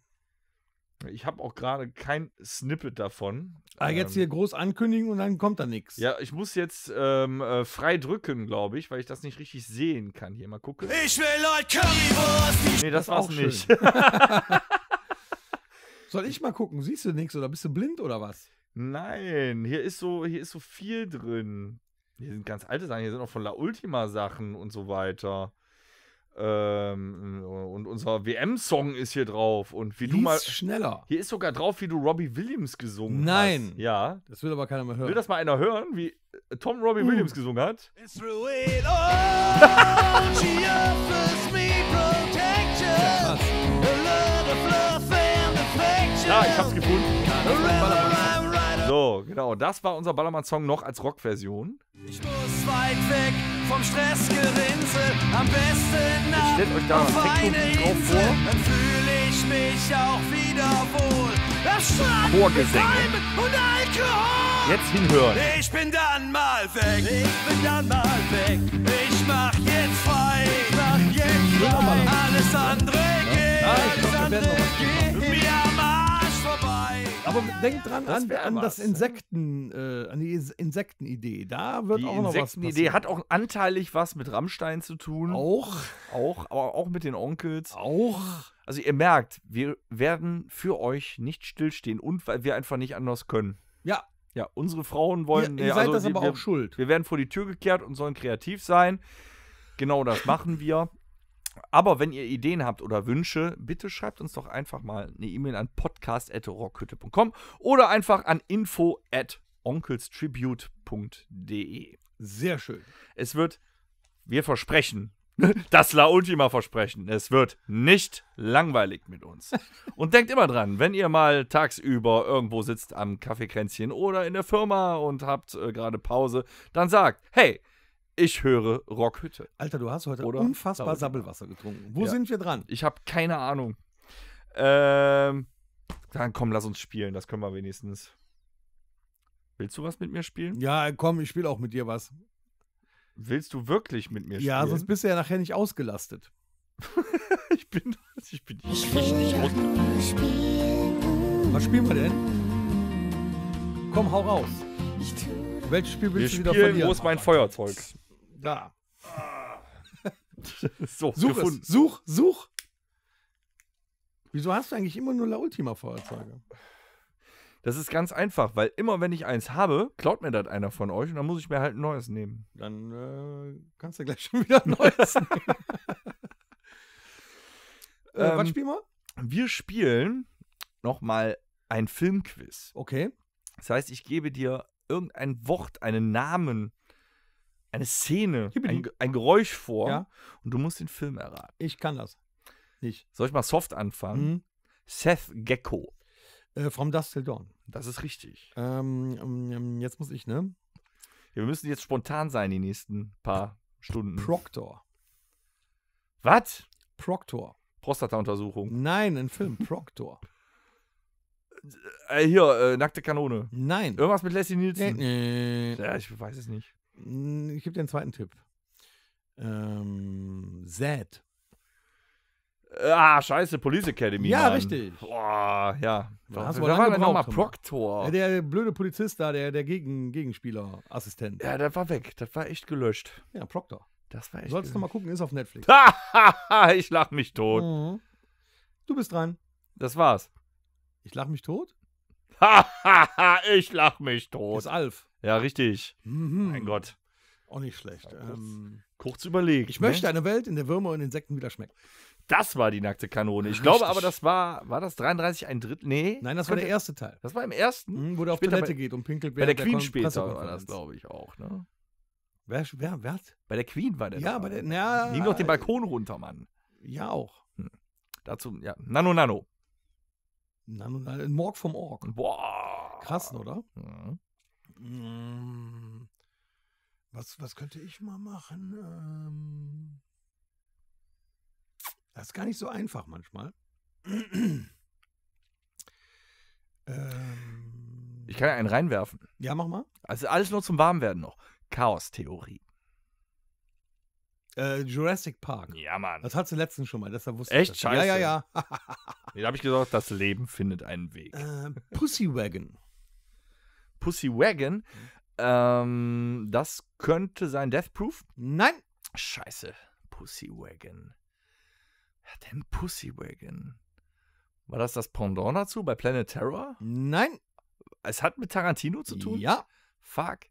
Ich habe auch gerade kein Snippet davon. Ah, jetzt hier ähm, groß ankündigen und dann kommt da nichts. Ja, ich muss jetzt ähm, äh, frei drücken, glaube ich, weil ich das nicht richtig sehen kann. Hier mal gucken. Ich will Leute Currywurst. Nee, das, das war's nicht. (laughs) Soll ich mal gucken? Siehst du nichts oder bist du blind oder was? Nein, hier ist so, hier ist so viel drin. Hier sind ganz alte Sachen, hier sind auch von La Ultima Sachen und so weiter. Ähm, und unser WM-Song ist hier drauf. Und wie Lies du mal. schneller. Hier ist sogar drauf, wie du Robbie Williams gesungen Nein. hast. Nein. Ja. Das will aber keiner mehr hören. Will das mal einer hören, wie äh, Tom Robbie uh. Williams gesungen hat? It's (laughs) Ja, ich hab's gefunden. So, genau. Das war unser Ballermann-Song noch als Rockversion. Ich muss weit weg vom Stressgerinnsel, am besten ab Jetzt stellt euch da auf eine drauf vor. Dann fühle ich mich auch wieder wohl. Und Alkohol. Jetzt hinhören. Ich bin dann mal weg. Ich bin dann mal weg. Ich mach jetzt frei. Ich mach jetzt frei. Alles andere geht. Ja, ah, ich glaub, wir werden aber denkt dran das an, an das Insekten, äh, an die Insektenidee. Da wird die auch noch was Die Insektenidee hat auch anteilig was mit Rammstein zu tun. Auch. Auch, aber auch mit den Onkels. Auch. Also ihr merkt, wir werden für euch nicht stillstehen und weil wir einfach nicht anders können. Ja. Ja, unsere Frauen wollen. Ihr, ihr seid also das wir, aber auch schuld. Wir werden vor die Tür gekehrt und sollen kreativ sein. Genau das machen wir. Aber wenn ihr Ideen habt oder Wünsche, bitte schreibt uns doch einfach mal eine E-Mail an podcast.rockhütte.com oder einfach an info at onkelstribute.de. Sehr schön. Es wird, wir versprechen, (laughs) das La Ultima versprechen, es wird nicht langweilig mit uns. Und denkt immer dran, wenn ihr mal tagsüber irgendwo sitzt am Kaffeekränzchen oder in der Firma und habt äh, gerade Pause, dann sagt, hey, ich höre Rockhütte. Alter, du hast heute Oder unfassbar Sauerland. Sabbelwasser getrunken. Wo ja. sind wir dran? Ich habe keine Ahnung. Ähm, dann komm, lass uns spielen. Das können wir wenigstens. Willst du was mit mir spielen? Ja, komm, ich spiele auch mit dir was. Willst du wirklich mit mir spielen? Ja, sonst bist du ja nachher nicht ausgelastet. (laughs) ich bin, ich bin nicht, ich bin nicht ausgelastet. Was spielen wir denn? Komm, hau raus. Welches Spiel willst wir du wieder spielen, verlieren? Wo ist mein Feuerzeug? Da. (laughs) so, such es. Such, such. Wieso hast du eigentlich immer nur La Ultima-Feuerzeuge? Das ist ganz einfach, weil immer wenn ich eins habe, klaut mir das einer von euch und dann muss ich mir halt ein neues nehmen. Dann äh, kannst du gleich (laughs) schon wieder ein neues nehmen. (laughs) Ähm, äh, ähm, was spielen wir? Wir spielen nochmal ein Filmquiz. Okay. Das heißt, ich gebe dir irgendein Wort, einen Namen eine Szene, ein, ein, Geräusch vor ja? und du musst den Film erraten. Ich kann das. Nicht. Soll ich mal soft anfangen? Mhm. Seth Gecko. Äh, from Dust Till Dawn. Das ist richtig. Ähm, ähm jetzt muss ich, ne? Ja, wir müssen jetzt spontan sein die nächsten paar Stunden. Proctor. Was? Proctor. Prostata-Untersuchung. Nein, ein Film. Proctor. Äh, hier, äh, nackte Kanone. Nein. Irgendwas mit Leslie Nielsen. Nee, nee. Ja, ich weiß es nicht. Ich gebe dir einen zweiten Tipp. Ähm, Zed. Äh, ah, scheiße, Police Academy. Ja, Mann. richtig. Boah, ja. Da war nochmal Proctor. Ja, der blöde Polizist da, der, der Gegen, Gegenspieler, Assistent. Ja, der war weg. Das war echt gelöscht. Ja, Proctor. Das war echt. Du solltest gelöscht. mal gucken, ist auf Netflix. (laughs) ich lach mich tot. Mhm. Du bist dran. Das war's. Ich lach mich tot? (laughs) ich lach mich tot. Das ist Alf. Ja, richtig. Mhm. Mein Gott. Auch nicht schlecht. Kurz, ähm, kurz, überlegt. Ich ne? möchte eine Welt, in der Würmer und Insekten wieder schmecken. Das war die nackte Kanone. Ich Richtig. glaube aber, das war, war das 33 ein Drittel? Nee. Nein, das war der erste Teil. Das war im ersten? Mhm, wo der auf Toilette bei, geht und pinkelt. Bei der, der Queen der später war das, glaube ich, auch. Ne? Wer, wer, wer? Bei der Queen war der. Ja, bei der, na, Nimm doch den Balkon runter, Mann. Ja, auch. Hm. Dazu, ja. Nano, nano. Nein, nein, ein Morg vom Org. Boah. Krass, oder? Ja. Mhm. Mm. was, was könnte ich mal machen? Ähm. das ist gar nicht so einfach manchmal. (clears throat) Ähm. ich kann ja einen reinwerfen. Ja, mach mal. Also alles nur zum Warmwerden noch. Chaos-Theorie. Äh, Jurassic Park. Ja, Mann. Das hat sie letztens schon mal, deshalb wusste Echt? ich. Echt? Scheiße. Ja, ja, (laughs) ja. nee, da habe ich gesagt, das Leben findet einen Weg. Äh, Pussy Wagon. Pussy Wagon? Ähm, das könnte sein Death Proof? Nein. Scheiße. Pussy Wagon. Ja, denn Pussy Wagon? War das das Pendant dazu bei Planet Terror? Nein. Es hat mit Tarantino zu tun? Ja. Fuck.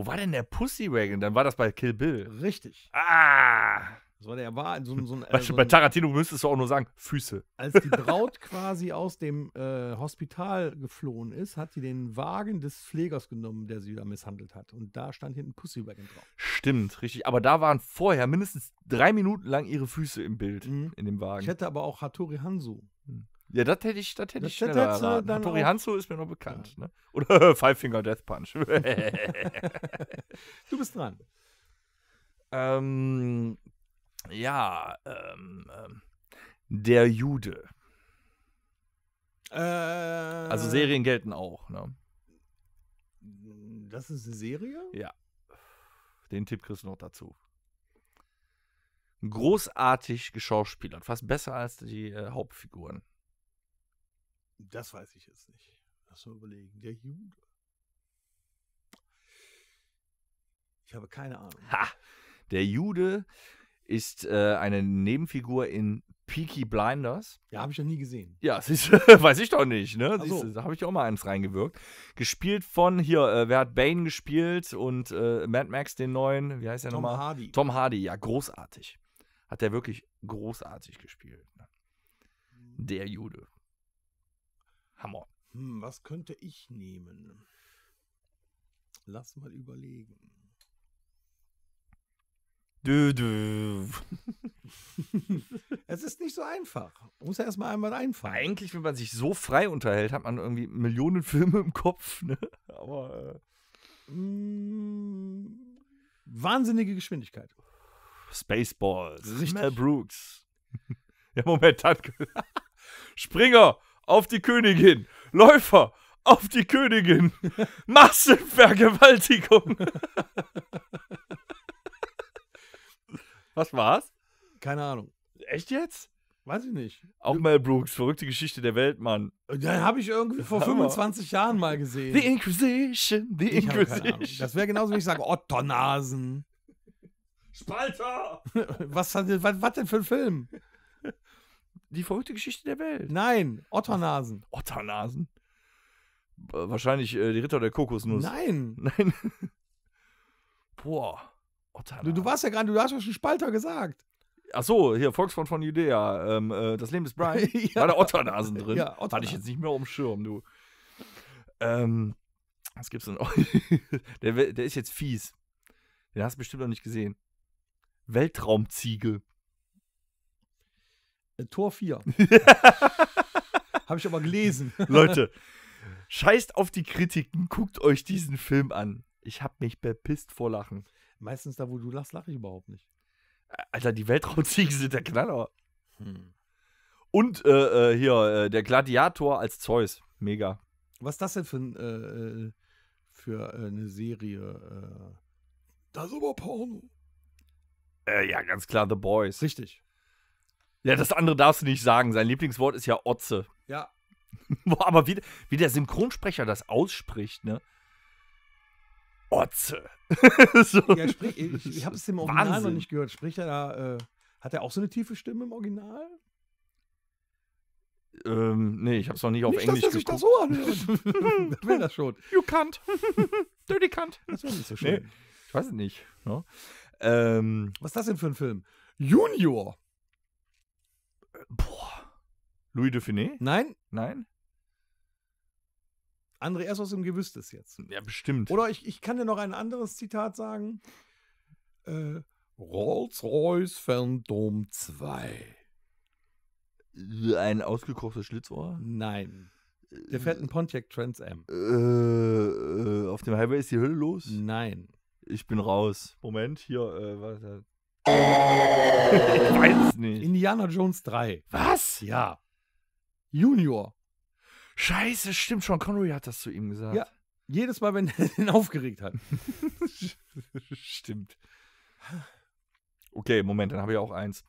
Wo war denn der Pussy Wagon? Dann war das bei Kill Bill. Richtig. Ah! So, der war so, so ein. Äh, so bei Tarantino müsstest du auch nur sagen, Füße. Als die Braut quasi aus dem äh, Hospital geflohen ist, hat sie den Wagen des Pflegers genommen, der sie da misshandelt hat. Und da stand hinten Pussy Wagon drauf. Stimmt, richtig. Aber da waren vorher mindestens drei Minuten lang ihre Füße im Bild, mhm. in dem Wagen. Ich hätte aber auch Hattori Hanzo ja, das hätte ich, das hätte das ich schneller hätte erraten. Tori Hanzo ist mir noch bekannt. Ja. Ne? Oder (laughs) Five Finger Death Punch. (laughs) du bist dran. Ähm, ja, ähm, ähm, der Jude. Äh, also Serien gelten auch, ne? Das ist eine Serie? Ja. Den Tipp kriegst du noch dazu großartig geschauspielert, fast besser als die äh, Hauptfiguren. Das weiß ich jetzt nicht. Lass mal überlegen. Der Jude. Ich habe keine Ahnung. Ha! Der Jude ist äh, eine Nebenfigur in Peaky Blinders. Ja, habe ich noch nie gesehen. Ja, (laughs) siehst, weiß ich doch nicht, ne? Siehst, Da habe ich auch mal eins reingewirkt. Gespielt von, hier, äh, wer hat Bane gespielt und äh, Mad Max, den neuen, wie heißt der nochmal? Tom Hardy. Tom Hardy, ja, großartig. Hat der wirklich großartig gespielt. Ne? Mhm. Der Jude. Hammer. Hm, was könnte ich nehmen? Lass mal überlegen. Dö, dö. (laughs) es ist nicht so einfach. muss ja erstmal einmal einfallen. Eigentlich, wenn man sich so frei unterhält, hat man irgendwie Millionen Filme im Kopf. Ne? Aber. Äh, mm, wahnsinnige Geschwindigkeit. Spaceballs. Richtig. Mel Brooks. (laughs) ja, Moment, danke. (laughs) Springer! auf die Königin. Läufer auf die Königin. Massenvergewaltigung. (laughs) (laughs) Was war's? Keine Ahnung. Echt jetzt? Weiß ich nicht. Auch Mel Brooks, verrückte Geschichte der Welt, Mann. Den habe ich irgendwie vor 25 (laughs) Jahren mal gesehen. The Inquisition, The Inquisition. Das wäre genauso, wie ich sage, Otternasen. Spalter! was, was, was denn für ein Film? Die verrückte Geschichte der Welt. Nein, Otternasen. Ach, Otternasen? Wahrscheinlich äh, die Ritter der Kokosnuss. Nein. (laughs) Nein. Boah. Otternasen. Du, du warst ja gerade, du hast ja schon Spalter gesagt. Ach so, hier, Volksfreund von Judea. Ähm, äh, das Leben ist Brian. (laughs) ja. War da Otternasen drin? Ja, Otternasen. Hatte ich jetzt nicht mehr auf dem Schirm, du. Ähm, was gibt's denn? (laughs) der, der ist jetzt fies. Den hast du bestimmt noch nicht gesehen. Weltraumziege. Tor 4. (laughs) Habe ich aber gelesen. Leute, (laughs) scheißt auf die Kritiken, guckt euch diesen Film an. Ich habe mich bepisst vor Lachen. Meistens da, wo du lachst, lache ich überhaupt nicht. Alter, die Weltraumziegen sind der Knaller. Hm. Und äh, äh hier, äh, der Gladiator als Zeus. Mega. Was ist das denn für, äh, äh, für äh, eine Serie? das ist aber Porno. ja, ganz klar, The Boys. Richtig. Ja, das andere darfst du nicht sagen. Sein Lieblingswort ist ja Otze. Ja. (laughs) Boah, aber wie, wie der Synchronsprecher das ausspricht, ne? Otze. (laughs) so. ja, sprich, ich, ich habe es im Original Wahnsinn. noch nicht gehört. Spricht er da, äh, hat er auch so eine tiefe Stimme im Original? Ähm, nee, ich hab's noch nicht auf nicht, Englisch dass, dass geguckt. Ich (laughs) das so anhören. Wer will das schon? You can't. Dirty can't. Das wäre nicht so schön. Nee, ich weiß es nicht. No? Ne? Ähm, Was ist das denn für ein Film? Junior. Boah. Louis Dauphiné? Nein. Nein? erst aus dem Gewüst ist jetzt. Ja, bestimmt. Oder ich, ich kann dir noch ein anderes Zitat sagen. Äh, Rolls-Royce Phantom 2. Ein ausgekochtes Schlitzohr? Nein. Äh, Der fährt einen Pontiac Trans Am. Äh, äh auf dem Highway ist die Hülle los? Nein. Ich bin raus. Moment, hier, äh, warte ich weiß es nicht. Indiana Jones 3. Was? Ja. Junior. Scheiße, stimmt schon. Connery hat das zu ihm gesagt. Ja. Jedes Mal, wenn er ihn (laughs) aufgeregt hat. (laughs) stimmt. Okay, Moment, dann habe ich auch eins.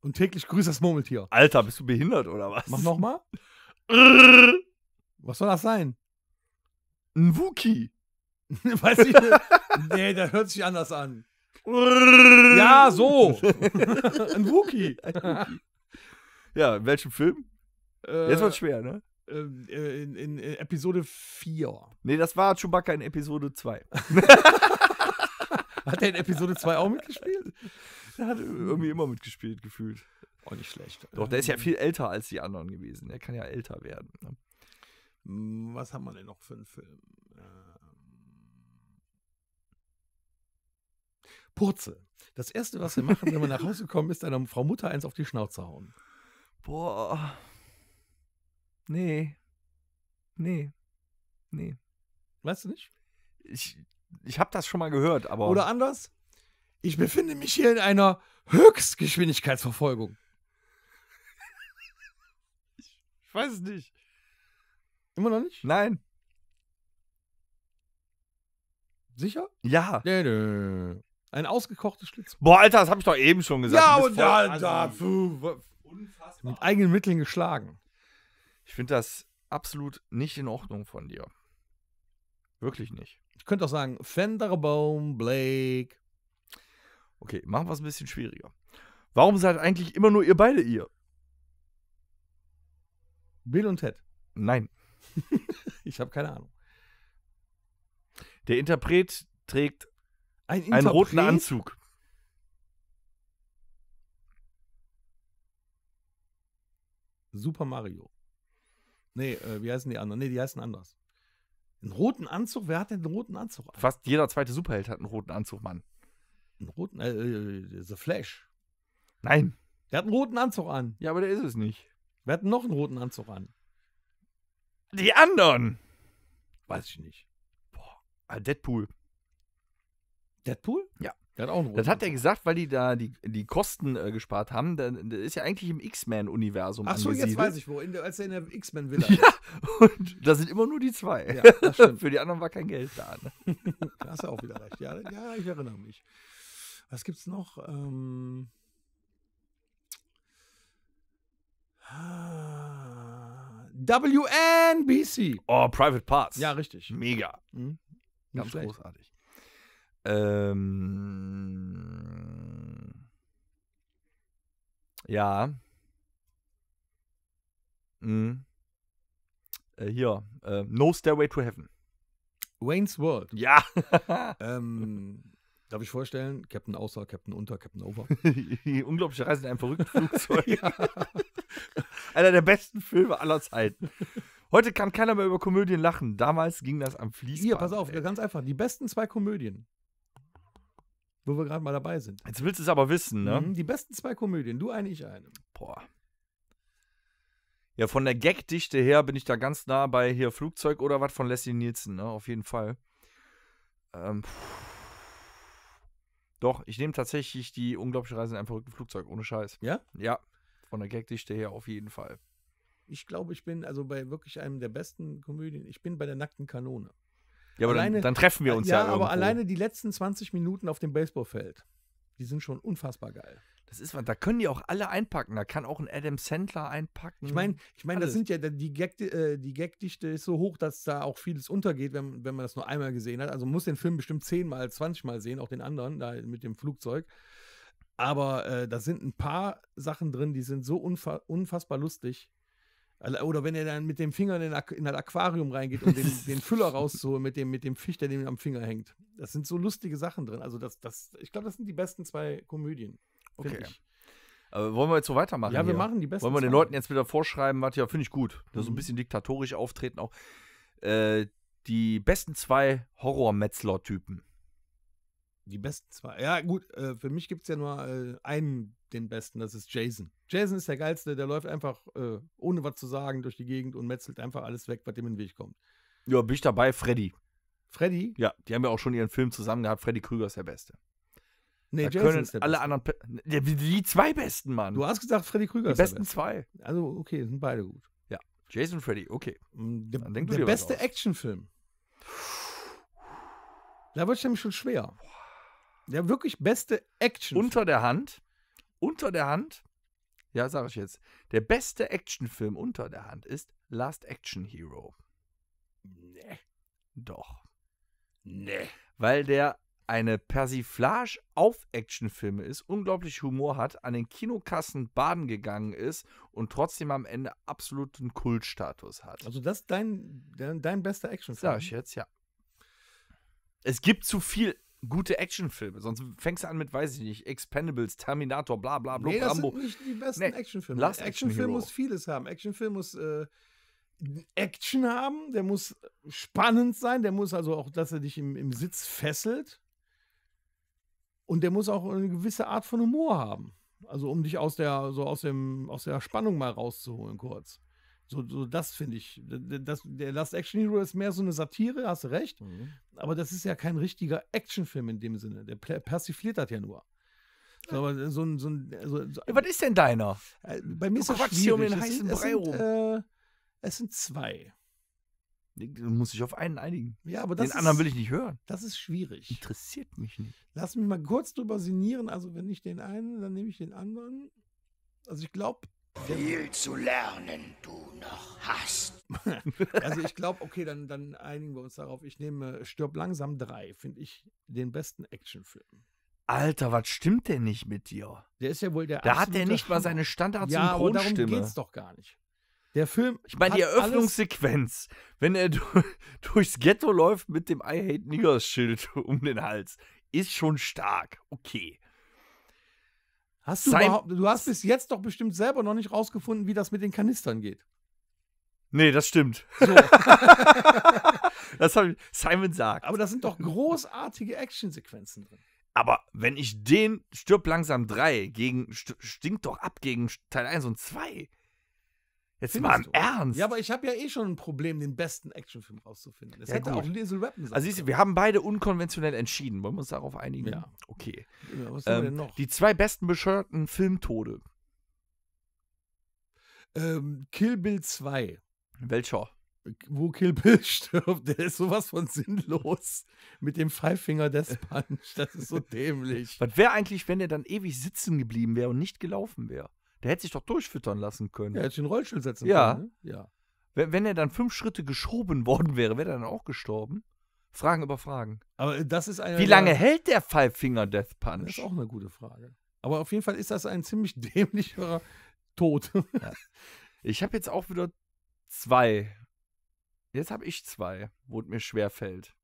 Und täglich grüßt das Murmeltier. Alter, bist du behindert oder was? Mach nochmal. (laughs) was soll das sein? Ein Wookie. (laughs) Weiß ich nicht. Nee, der hört sich anders an. ja, so. (laughs) (laughs) ein Wookie. Ja, in welchem Film? Äh, Jetzt wird's schwer, ne? Ähm, in, in, in, Episode 4. Nee, das war Chewbacca in Episode 2. Hat er in Episode 2 auch mitgespielt? Der hat irgendwie immer mitgespielt, gefühlt. Auch nicht schlecht. Doch, der ist ja viel älter als die anderen gewesen. Der kann ja älter werden. Ne? Hm, was haben wir denn noch für einen Film? Ähm Purzel. Das Erste, was wir machen, wenn wir nach Hause kommen, ist einer Frau Mutter eins auf die Schnauze hauen. Boah. Nee. Nee. Nee. Weißt du nicht? Ich, ich habe das schon mal gehört, aber. Oder anders? Ich befinde mich hier in einer Höchstgeschwindigkeitsverfolgung. ich weiß es nicht. Immer noch nicht? Nein. Sicher? Ja. nee, nee. Ein ausgekochtes Schlitz. Boah, Alter, das habe ich doch eben schon gesagt. Ja, und Alter, also, Unfassbar. Mit eigenen Mitteln geschlagen. Ich finde das absolut nicht in Ordnung von dir. Wirklich nicht. Ich könnte auch sagen, Fenderbaum, Blake. Okay, machen wir es ein bisschen schwieriger. Warum seid eigentlich immer nur ihr beide ihr? Bill und Ted. Nein. (laughs) ich habe keine Ahnung. Der Interpret trägt ein Interpret? einen roten Anzug. Super Mario. Nee, äh, wie heißen die anderen? Nee, die heißen anders. Einen roten Anzug? Wer hat denn einen roten Anzug? An? Fast jeder zweite Superheld hat einen roten Anzug, Mann. Einen roten? Äh, äh, äh The Flash. Nein. Der hat einen roten Anzug an. Ja, aber der ist es nicht. Wer hat noch einen roten Anzug an? Die anderen. Weiß ich nicht. Boah, ah, Deadpool. Deadpool? Ja. Der Hat auch einen das hat er gesagt, weil die da die, die Kosten äh, gespart haben. der ist ja eigentlich im X-Men-Universum. Achso, jetzt weiß ich wo, der, als er in der X-Men-Villa ja, und da sind immer nur die zwei. Ja, das stimmt. (laughs) Für die anderen war kein Geld da. Ne? (laughs) da hast du auch wieder recht. Ja, ja, ich erinnere mich. Was gibt's noch? Ähm. Ah. WNBC. Oh, Private Parts. Ja, richtig. Mega. Mhm. Ganz schlecht. großartig. Ähm, ja. Mhm. Äh, hier. Äh, no Stairway to Heaven. Wayne's World. Ja. (laughs) ähm, darf ich vorstellen? Captain Außer, Captain Unter, Captain Over. (laughs) Unglaubliche Reise in einem verrückten Flugzeug. (laughs) ja. (laughs) Einer der besten Filme aller Zeiten. Heute kann keiner mehr über Komödien lachen. Damals ging das am Fließband. Hier, pass auf, ey. ganz einfach. Die besten zwei Komödien. Wo wir gerade mal dabei sind. Jetzt willst du es aber wissen, ne? Mhm, die besten zwei Komödien. Du eine, ich eine. Boah. Ja, von der Gagdichte her bin ich da ganz nah bei hier Flugzeug oder was von Leslie Nielsen, ne? Auf jeden Fall. Ähm, Doch, ich nehme tatsächlich die unglaubliche Reise in einem verrückten Flugzeug, ohne Scheiß. Ja? Ja, von der Gagdichte her auf jeden Fall. Ich glaube, ich bin also bei wirklich einem der besten Komödien, ich bin bei der nackten Kanone. Ja, aber alleine, dann, dann, treffen wir uns ja. Ja, aber alleine die letzten 20 Minuten auf dem Baseballfeld, die sind schon unfassbar geil. Das ist, was, da können die auch alle einpacken. Da kann auch ein Adam Sandler einpacken. Ich meine, ich meine, das sind ja die, Gag, äh, die Gagdichte ist so hoch, dass da auch vieles untergeht, wenn, wenn man das nur einmal gesehen hat. Also muss den Film bestimmt zehnmal, zwanzigmal sehen, auch den anderen da mit dem Flugzeug. Aber äh, da sind ein paar Sachen drin, die sind so unfa unfassbar lustig. Oder wenn er dann mit dem Finger in, in das Aquarium reingeht, und den, (laughs) den, Füller rauszuholen mit dem, mit dem Fisch, der dem am Finger hängt. Das sind so lustige Sachen drin. Also das, das, ich glaube, das sind die besten zwei Komödien. Okay. Ich. Aber wollen wir jetzt so weitermachen? Ja, wir hier? machen die besten. Wollen wir den zwei. Leuten jetzt wieder vorschreiben, was ja, finde ich gut. Das mhm. so ein mhm. bisschen diktatorisch auftreten auch. Äh, die besten zwei Horror-Metzler-Typen. Die besten zwei. Ja, gut, äh, für mich gibt es ja nur äh, einen, den besten, das ist Jason. Jason ist der geilste, der läuft einfach, äh, ohne was zu sagen, durch die Gegend und metzelt einfach alles weg, was dem in den Weg kommt. Ja, bin ich dabei, Freddy. Freddy? Ja, die haben ja auch schon ihren Film zusammen gehabt. Freddy Krüger ist der Beste. Nee, da Jason können ist der alle Beste. anderen. Pe ne, die, die, zwei Besten, Mann. Du hast gesagt, Freddy Krüger die ist der Beste. Die besten zwei. Also, okay, sind beide gut. Ja, Jason Freddy, okay. De, mm, der beste Actionfilm. Da wird es nämlich schon schwer. Boah. Der wirklich beste Action. Unter der Hand. Unter der Hand. Ja, sage ich jetzt. Der beste Actionfilm unter der Hand ist Last Action Hero. Nee. Doch. Nee. Weil der eine Persiflage auf Actionfilme ist, unglaublich Humor hat, an den Kinokassen baden gegangen ist und trotzdem am Ende absoluten Kultstatus hat. Also das ist dein, dein, dein bester Actionfilm? Sag ich jetzt, ja. Es gibt zu viel gute Actionfilme. Sonst fängst du an mit, weiß ich nicht, Expendables, Terminator, bla bla bla, nee, das Rambo. sind nicht die besten nee, Actionfilme. Lass Actionfilm Action muss vieles haben. Actionfilm muss äh, Action haben, der muss spannend sein, der muss also auch, dass er dich im, im Sitz fesselt. Und der muss auch eine gewisse Art von Humor haben. Also um dich aus der, so aus dem, aus der Spannung mal rauszuholen, kurz. So, so das finde ich. Das, der Last Action Hero ist mehr so eine Satire, hast du recht. Mhm. Aber das ist ja kein richtiger Actionfilm in dem Sinne. Der persifliert das ja nur. So, aber so ein, so ein, so, ja, was ist denn deiner? Äh, bei mir du ist um den heißen es, Brei rum. Äh, es sind zwei. Du musst dich auf einen einigen. Ja, aber das Den ist, anderen will ich nicht hören. Das ist schwierig. Interessiert mich nicht. Lass mich mal kurz drüber sinnieren. Also, wenn ich den einen, dann nehme ich den anderen. Also, ich glaube, viel zu lernen du noch hast. (laughs) also ich glaube, okay, dann, dann einigen wir uns darauf. Ich nehme äh, Stirb langsam 3, finde ich den besten Actionfilm. Alter, was stimmt denn nicht mit dir? Der ist ja wohl der Da hat der nicht mal seine Standards ja, und darum geht's doch gar nicht. Der Film. Ich meine, die Eröffnungssequenz, wenn er (laughs) durchs Ghetto läuft mit dem I Hate Niggers Schild (laughs) um den Hals, ist schon stark. Okay. Hast du, überhaupt, du hast bis jetzt doch bestimmt selber noch nicht rausgefunden, wie das mit den Kanistern geht. Nee, das stimmt. So. (laughs) das habe ich Simon sagt. Aber da sind doch großartige Actionsequenzen drin. Aber wenn ich den Stirb langsam 3 gegen stinkt doch ab gegen Teil 1 und 2. Jetzt Findest mal im du? Ernst. Ja, aber ich habe ja eh schon ein Problem, den besten Actionfilm rauszufinden. Es ja, hätte gut. auch Liesel Rappen sein Also, siehst du, wir haben beide unkonventionell entschieden. Wollen wir uns darauf einigen? Ja. Okay. Ja, was ähm, haben wir denn ähm, noch? Die zwei besten bescheuerten Filmtode. Ähm, Kill Bill 2. Welcher? Wo Kill Bill (laughs) stirbt, der ist sowas von sinnlos. Mit dem Five-Finger Death (laughs) Punch. Das ist so dämlich. Was wäre eigentlich, wenn er dann ewig sitzen geblieben wäre und nicht gelaufen wäre? Der hätte sich doch durchfüttern lassen können. Ja, er hätte sich in den Rollstuhl setzen ja. können. Ne? Ja. Wenn, wenn er dann fünf Schritte geschoben (laughs) worden wäre, wäre er dann auch gestorben. Fragen über Fragen. Aber das ist eine. Wie lange hält der Five Finger Death Punch? Das ist auch eine gute Frage. Aber auf jeden Fall ist das ein ziemlich (laughs) dämlicher Tod. Ja. Ich habe jetzt auch wieder zwei. Jetzt habe ich zwei, wo es mir schwer fällt.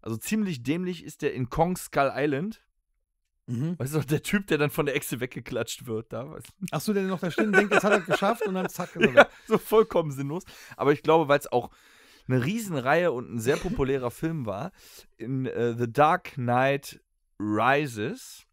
Also ziemlich dämlich ist der in Kong Skull Island. Mhm. Weißt du, der Typ, der dann von der Echse weggeklatscht wird, da Achso, der noch da stehen denkt, das hat er geschafft und dann zack. Ist er (laughs) ja, so vollkommen sinnlos. Aber ich glaube, weil es auch eine Riesenreihe und ein sehr populärer (laughs) Film war, in uh, The Dark Knight Rises.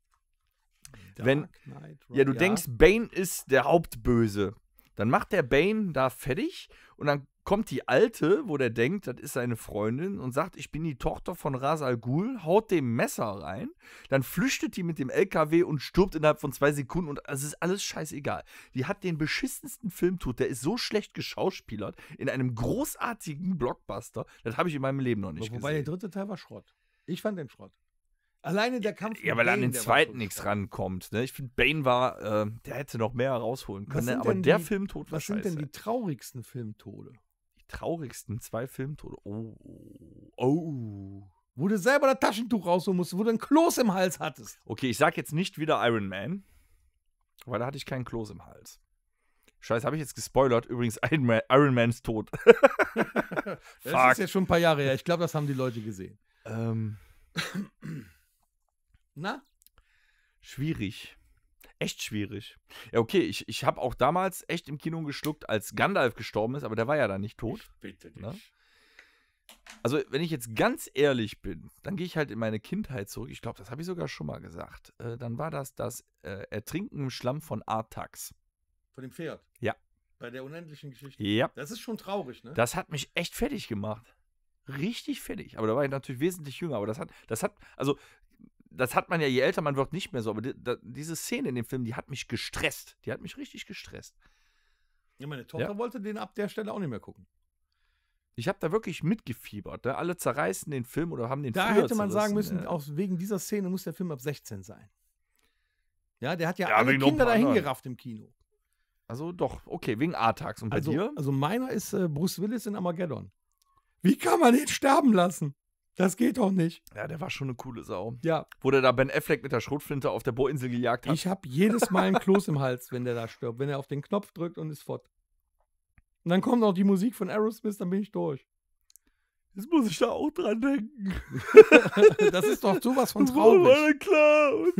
Dark wenn, Knight, ja, du ja. denkst, Bane ist der Hauptböse. Dann macht der Bane da fertig und dann kommt die Alte, wo der denkt, das ist seine Freundin, und sagt, ich bin die Tochter von Ras Al Ghul, haut dem Messer rein, dann flüchtet die mit dem LKW und stirbt innerhalb von zwei Sekunden und es ist alles scheißegal. Die hat den beschissensten Filmtod, der ist so schlecht geschauspielert, in einem großartigen Blockbuster, das habe ich in meinem Leben noch nicht Wobei gesehen. Wobei der dritte Teil war Schrott. Ich fand den Schrott. Alleine der Kampf. Ja, weil Bane, an den zweiten nichts rankommt. Ne? Ich finde, Bane war, äh, der hätte noch mehr rausholen können, ne? aber der Filmtod war Was sind denn die traurigsten Filmtode? traurigsten zwei Filmtode. Oh, oh. Wo du selber das Taschentuch rausholen musst, wo du ein Kloß im Hals hattest. Okay, ich sag jetzt nicht wieder Iron Man, weil da hatte ich keinen Kloß im Hals. Scheiße, habe ich jetzt gespoilert. Übrigens, Iron, Man, Iron Mans tot. (laughs) (laughs) das Fuck. ist jetzt schon ein paar Jahre her. Ich glaube, das haben die Leute gesehen. Ähm. Na? Schwierig echt schwierig. Ja, okay, ich, ich habe auch damals echt im Kino geschluckt, als Gandalf gestorben ist, aber der war ja dann nicht tot. Ich bitte dich. Ne? Also, wenn ich jetzt ganz ehrlich bin, dann gehe ich halt in meine Kindheit zurück. Ich glaube, das habe ich sogar schon mal gesagt. Äh, dann war das das äh, Ertrinken im Schlamm von Artax. Von dem Pferd? Ja. Bei der unendlichen Geschichte? Ja. Das ist schon traurig, ne? Das hat mich echt fertig gemacht. Richtig fertig. Aber da war ich natürlich wesentlich jünger. Aber das hat, das hat, also das hat man ja, je älter man wird, nicht mehr so. Aber die, da, diese Szene in dem Film, die hat mich gestresst. Die hat mich richtig gestresst. Ja, meine Tochter ja. wollte den ab der Stelle auch nicht mehr gucken. Ich habe da wirklich mitgefiebert. Ne? Alle zerreißen den Film oder haben den Da hätte man sagen müssen, ja. Äh. auch wegen dieser Szene muss der Film ab 16 sein. Ja, der hat ja, ja alle Kinder dahin gerafft im Kino. Also doch, okay, wegen A-Tags. Und bei also, dir? Also meiner ist äh, Bruce Willis in Armageddon. Wie kann man den sterben lassen? Das geht doch nicht. Ja, der war schon eine coole Sau. Ja. Wo der da Ben Affleck mit der Schrotflinte auf der Bohrinsel gejagt hat. Ich habe jedes Mal ein Kloß im Hals, wenn der da stirbt. Wenn er auf den Knopf drückt und ist fort. Und dann kommt noch die Musik von Aerosmith, dann bin ich durch. Jetzt muss ich da auch dran denken. (laughs) das ist doch sowas von traurig. Oh, mein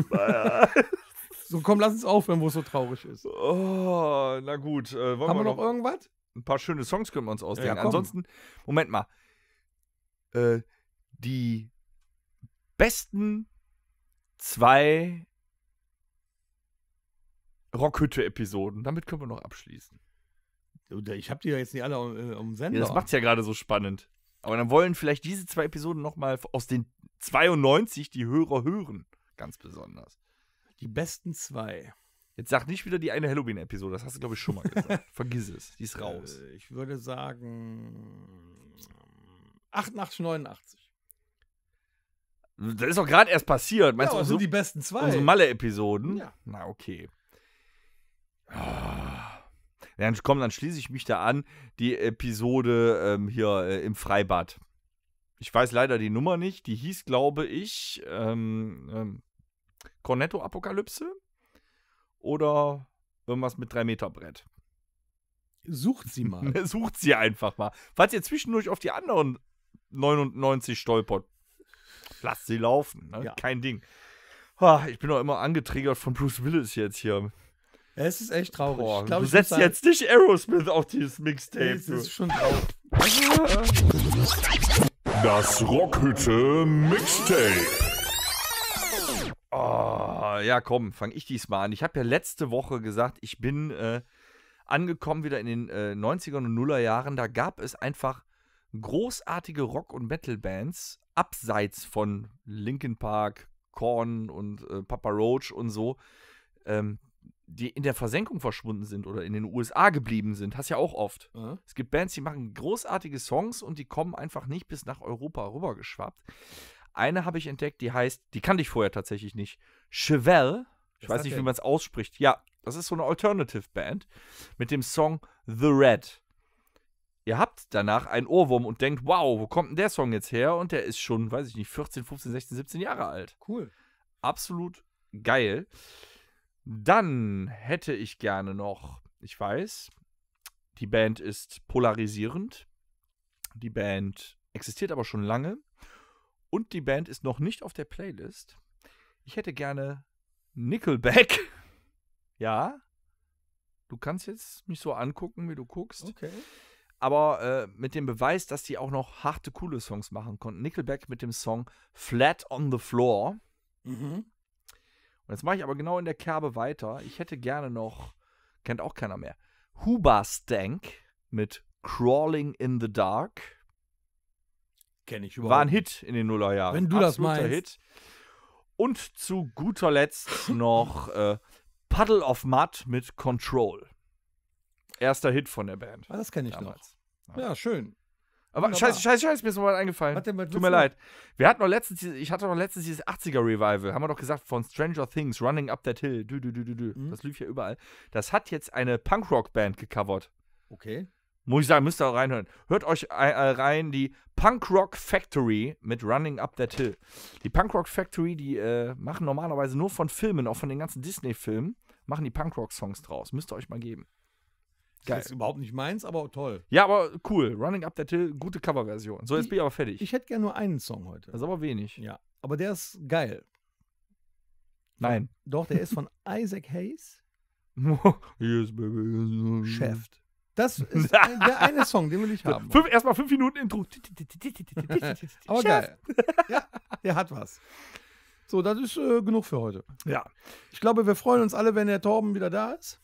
klar. so, komm, lass uns aufhören, wo es so traurig ist. Oh, na gut. Äh, wollen Haben wir noch, noch irgendwas? Ein paar schöne Songs können wir uns ausdenken. Ja, Ansonsten, Moment mal. Äh, die besten zwei Rockhütte-Episoden. Damit können wir noch abschließen. Ich habe die ja jetzt nicht alle um, um äh, Sender. Ja, das macht's ja gerade so spannend. Aber dann wollen vielleicht diese zwei Episoden nochmal aus den 92 die Hörer hören. Ganz besonders. Die besten zwei. Jetzt sag nicht wieder die eine Halloween-Episode. Das hast du, glaube ich, schon mal gesagt. (laughs) Vergiss es. Die ist äh, raus. Ich würde sagen 88, 89. Das ist doch gerade erst passiert. Meinst ja, du, sind so, die besten zwei? Unsere Malle-Episoden? Ja. Na, okay. Oh. Dann komm, dann schließe ich mich da an. Die Episode ähm, hier äh, im Freibad. Ich weiß leider die Nummer nicht. Die hieß, glaube ich, ähm, ähm, Cornetto-Apokalypse oder irgendwas mit 3-Meter-Brett. Sucht sie mal. (laughs) Sucht sie einfach mal. Falls ihr zwischendurch auf die anderen 99 stolpert, lass sie laufen. Ne? Ja. Kein Ding. ich bin auch immer angetriggert von Bruce Willis jetzt hier. Es ist echt traurig. Boah, glaub, du setzt jetzt nicht Aerosmith auf dieses Mixtape. Es ist schon traurig. Das Rockhütte Mixtape. Oh, ja, komm, fang ich diesmal an. Ich habe ja letzte Woche gesagt, ich bin äh, angekommen wieder in den äh, 90 ern und Nullerjahren. Da gab es einfach großartige Rock- und Metal-Bands abseits von Linkin Park, Korn und äh, Papa Roach und so, ähm, die in der Versenkung verschwunden sind oder in den USA geblieben sind. Hast ja auch oft. Mhm. Es gibt Bands, die machen großartige Songs und die kommen einfach nicht bis nach Europa rübergeschwappt. Eine habe ich entdeckt, die heißt, die kannte ich vorher tatsächlich nicht. Chevelle. Ich weiß nicht, wie man es ausspricht. Ja, das ist so eine Alternative Band mit dem Song The Red ihr habt danach einen Ohrwurm und denkt, wow, wo kommt denn der Song jetzt her? Und der ist schon, weiß ich nicht, 14, 15, 16, 17 Jahre alt. Cool. Absolut geil. Dann hätte ich gerne noch, ich weiß, die Band ist polarisierend. Die Band existiert aber schon lange. Und die Band ist noch nicht auf der Playlist. Ich hätte gerne Nickelback. (laughs) Ja. Du kannst jetzt mich so angucken, wie du guckst. Okay aber äh, mit dem Beweis, dass die auch noch harte, coole Songs machen konnten. Nickelback mit dem Song Flat on the Floor. Mhm. Und jetzt mache ich aber genau in der Kerbe weiter. Ich hätte gerne noch, kennt auch keiner mehr, Huba Stank mit Crawling in the Dark. Kenne ich überhaupt. War ein Hit in den Nullerjahren. Wenn du Absoluter das meinst. Hit. Und zu guter Letzt noch äh, Puddle of Mud mit Control erster Hit von der Band. Ah, das kenne ich damals. noch. Ja, ja schön. Aber scheiße, scheiße, scheiße, mir ist noch mal eingefallen. Tut mir Wissen? leid. Wir hatten noch letztens, ich hatte noch letztens dieses 80er-Revival, haben wir doch gesagt, von Stranger Things, Running Up That Hill, dü, dü, dü, dü, dü. Mhm. das lief ja überall. Das hat jetzt eine Punkrock-Band gecovert. Okay. Muss ich sagen, müsst ihr auch reinhören. Hört euch äh, äh, rein die Punkrock Factory mit Running Up That Hill. Die Punkrock Factory, die äh, machen normalerweise nur von Filmen, auch von den ganzen Disney-Filmen, machen die Punkrock-Songs draus. Müsst ihr euch mal geben. Geil. Das ist überhaupt nicht meins, aber toll. Ja, aber cool. Running Up That Hill, gute Coverversion. So, jetzt ich, bin ich aber fertig. Ich hätte gerne nur einen Song heute. Das ist aber wenig. Ja, aber der ist geil. Nein. Doch, der ist von (laughs) Isaac Hayes. (laughs) yes, baby. Chef. Das (laughs) ist ein, der eine Song, den will ich haben. Fünf, erstmal fünf Minuten Intro. aber geil. Ja, der hat was. So, das ist äh, genug für heute. Ja. Ich glaube, wir freuen uns alle, wenn der Torben wieder da ist.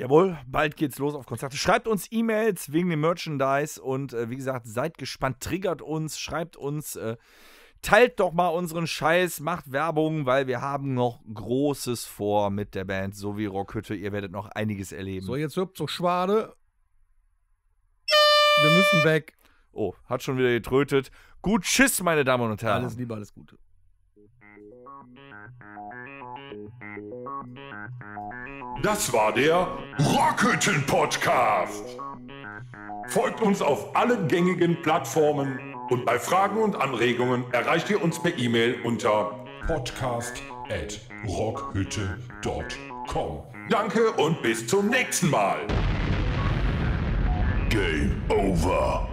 Jawohl, bald geht's los auf Konzerte. Schreibt uns E-Mails wegen dem Merchandise und äh, wie gesagt, seid gespannt, triggert uns, schreibt uns, äh, teilt doch mal unseren Scheiß, macht Werbung, weil wir haben noch Großes vor mit der Band, so wie Rockhütte. Ihr werdet noch einiges erleben. So, jetzt hüpft so Schwade. Wir müssen weg. Oh, hat schon wieder getrötet. Gut, tschüss, meine Damen und Herren. Alles Liebe, alles Gute. Das war der Rockhütten Podcast. Folgt uns auf allen gängigen Plattformen und bei Fragen und Anregungen erreicht ihr uns per E-Mail unter podcast@rockhütte.com. Danke und bis zum nächsten Mal. Game over.